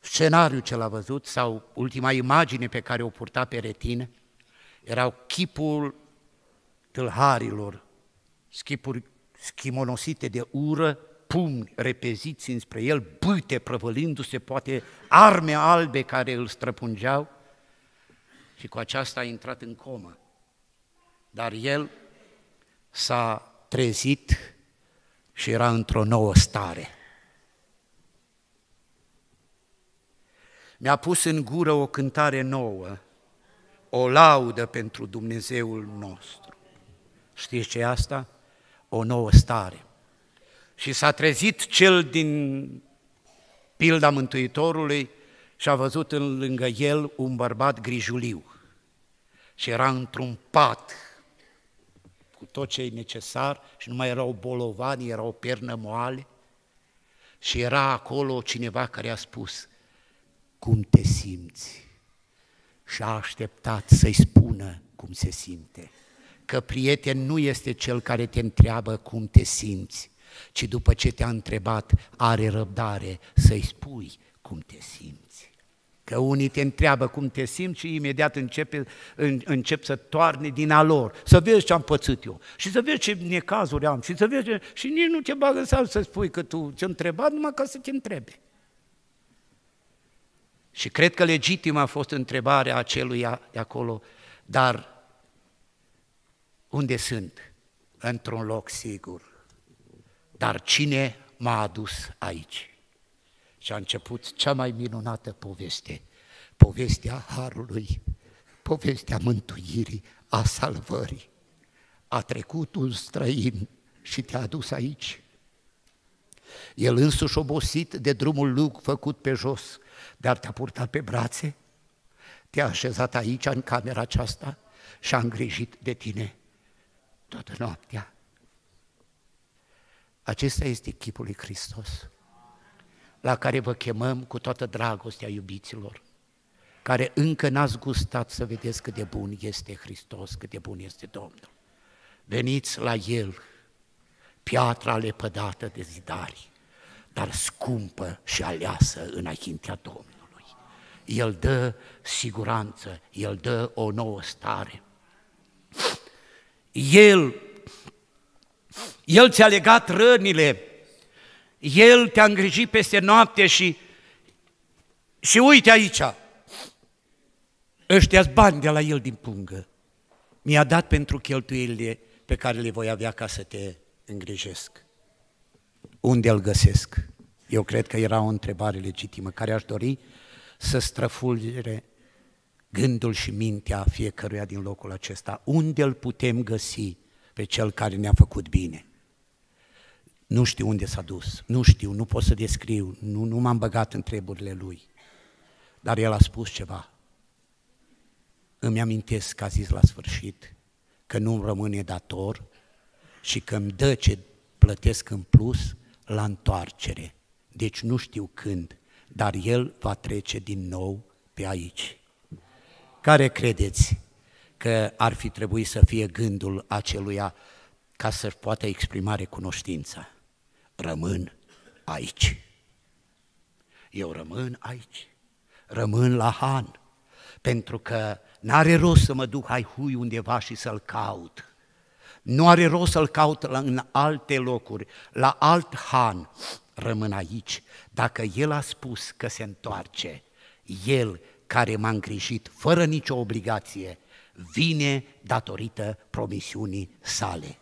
Scenariul ce l-a văzut sau ultima imagine pe care o purta pe retine erau chipul tâlharilor, schipuri schimonosite de ură, pumni repeziți înspre el, bâte prăvălindu-se, poate arme albe care îl străpungeau și cu aceasta a intrat în comă. Dar el s-a trezit și era într-o nouă stare. mi-a pus în gură o cântare nouă, o laudă pentru Dumnezeul nostru. Știți ce e asta? O nouă stare. Și s-a trezit cel din pilda Mântuitorului și a văzut în lângă el un bărbat grijuliu și era într-un pat cu tot ce e necesar și nu mai erau bolovani, erau pernă moale și era acolo cineva care a spus – cum te simți. Și a așteptat să-i spună cum se simte. Că prieten nu este cel care te întreabă cum te simți, ci după ce te-a întrebat, are răbdare să-i spui cum te simți. Că unii te întreabă cum te simți și imediat începe, în, încep să toarne din a lor, să vezi ce am pățit eu și să vezi ce necazuri am și să vezi ce... și nici nu te bagă să spui că tu ce întrebat numai ca să te întrebe. Și cred că legitimă a fost întrebarea acelui de acolo, dar unde sunt? Într-un loc sigur. Dar cine m-a adus aici? Și a început cea mai minunată poveste, povestea Harului, povestea mântuirii, a salvării. A trecut un străin și te-a adus aici. El însuși obosit de drumul lung făcut pe jos, dar te-a purtat pe brațe, te-a așezat aici, în camera aceasta, și a îngrijit de tine toată noaptea. Acesta este chipul lui Hristos, la care vă chemăm cu toată dragostea iubiților, care încă n-ați gustat să vedeți cât de bun este Hristos, cât de bun este Domnul. Veniți la El, piatra lepădată de zidari, dar scumpă și aleasă înaintea Domnului. El dă siguranță, El dă o nouă stare. El, El ți-a legat rănile, El te-a îngrijit peste noapte și, și uite aici, ăștia bani de la El din pungă. Mi-a dat pentru cheltuielile pe care le voi avea ca să te îngrijesc. Unde îl găsesc? Eu cred că era o întrebare legitimă care aș dori să străfulgere gândul și mintea fiecăruia din locul acesta. Unde îl putem găsi pe cel care ne-a făcut bine? Nu știu unde s-a dus, nu știu, nu pot să descriu, nu, nu m-am băgat în treburile lui. Dar el a spus ceva. Îmi amintesc că a zis la sfârșit că nu-mi rămâne dator și că îmi dă ce plătesc în plus la întoarcere. Deci nu știu când, dar El va trece din nou pe aici. Care credeți că ar fi trebuit să fie gândul aceluia ca să-și poată exprima recunoștința? Rămân aici. Eu rămân aici, rămân la Han, pentru că n-are rost să mă duc haihui undeva și să-l caut. Nu are rost să-l caut în alte locuri, la alt Han, rămân aici. Dacă El a spus că se întoarce, El care m-a îngrijit fără nicio obligație, vine datorită promisiunii sale.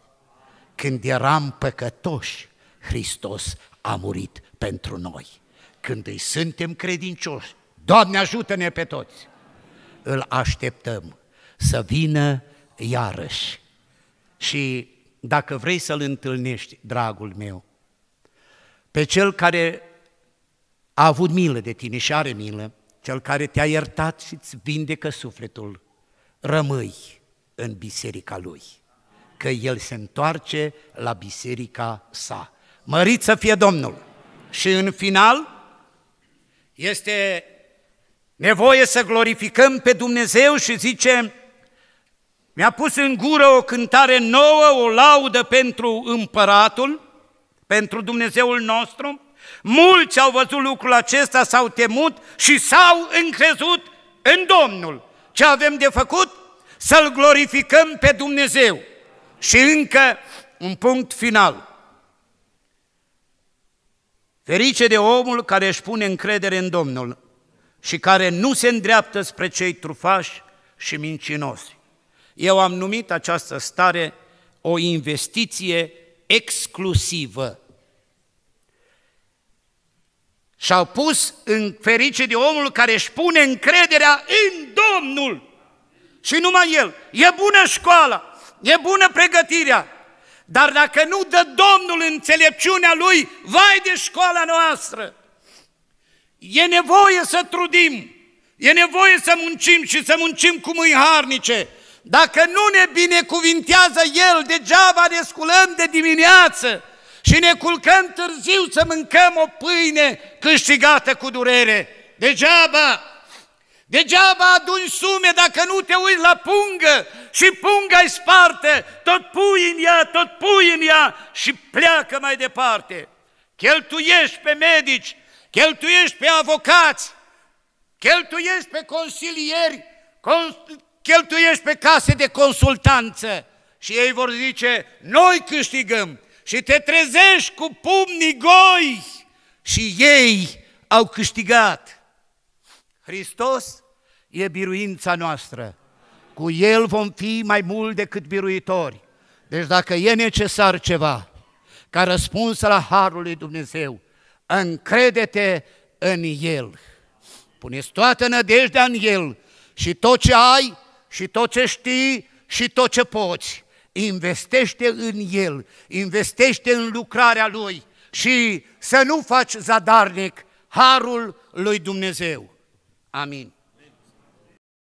Când eram păcătoși, Hristos a murit pentru noi. Când îi suntem credincioși, Doamne ajută-ne pe toți! Îl așteptăm să vină iarăși. Și dacă vrei să-L întâlnești, dragul meu, pe cel care a avut milă de tine și are milă, cel care te-a iertat și îți vindecă sufletul, rămâi în biserica lui, că el se întoarce la biserica sa. Mărit să fie Domnul! Și în final, este nevoie să glorificăm pe Dumnezeu și zice, mi-a pus în gură o cântare nouă, o laudă pentru împăratul, pentru Dumnezeul nostru? Mulți au văzut lucrul acesta, s-au temut și s-au încrezut în Domnul. Ce avem de făcut? Să-L glorificăm pe Dumnezeu. Și încă un punct final. Ferice de omul care își pune încredere în Domnul și care nu se îndreaptă spre cei trufași și mincinoși. Eu am numit această stare o investiție exclusivă. Și-au pus în ferice de omul care își pune încrederea în Domnul și numai El. E bună școala, e bună pregătirea, dar dacă nu dă Domnul înțelepciunea Lui, vai de școala noastră! E nevoie să trudim, e nevoie să muncim și să muncim cu mâini harnice, dacă nu ne binecuvintează El, degeaba ne sculăm de dimineață și ne culcăm târziu să mâncăm o pâine câștigată cu durere. Degeaba! Degeaba aduni sume dacă nu te uiți la pungă și punga îi sparte, tot pui în ea, tot pui în ea și pleacă mai departe. Cheltuiești pe medici, cheltuiești pe avocați, cheltuiești pe consilieri, cheltuiești pe case de consultanță și ei vor zice, noi câștigăm și te trezești cu pumnii goi și ei au câștigat. Hristos e biruința noastră. Cu El vom fi mai mult decât biruitori. Deci dacă e necesar ceva, ca răspuns la Harul lui Dumnezeu, încredete în El. Puneți toată nădejdea în El și tot ce ai, și tot ce știi și tot ce poți. Investește în El, investește în lucrarea Lui și să nu faci zadarnic harul lui Dumnezeu. Amin.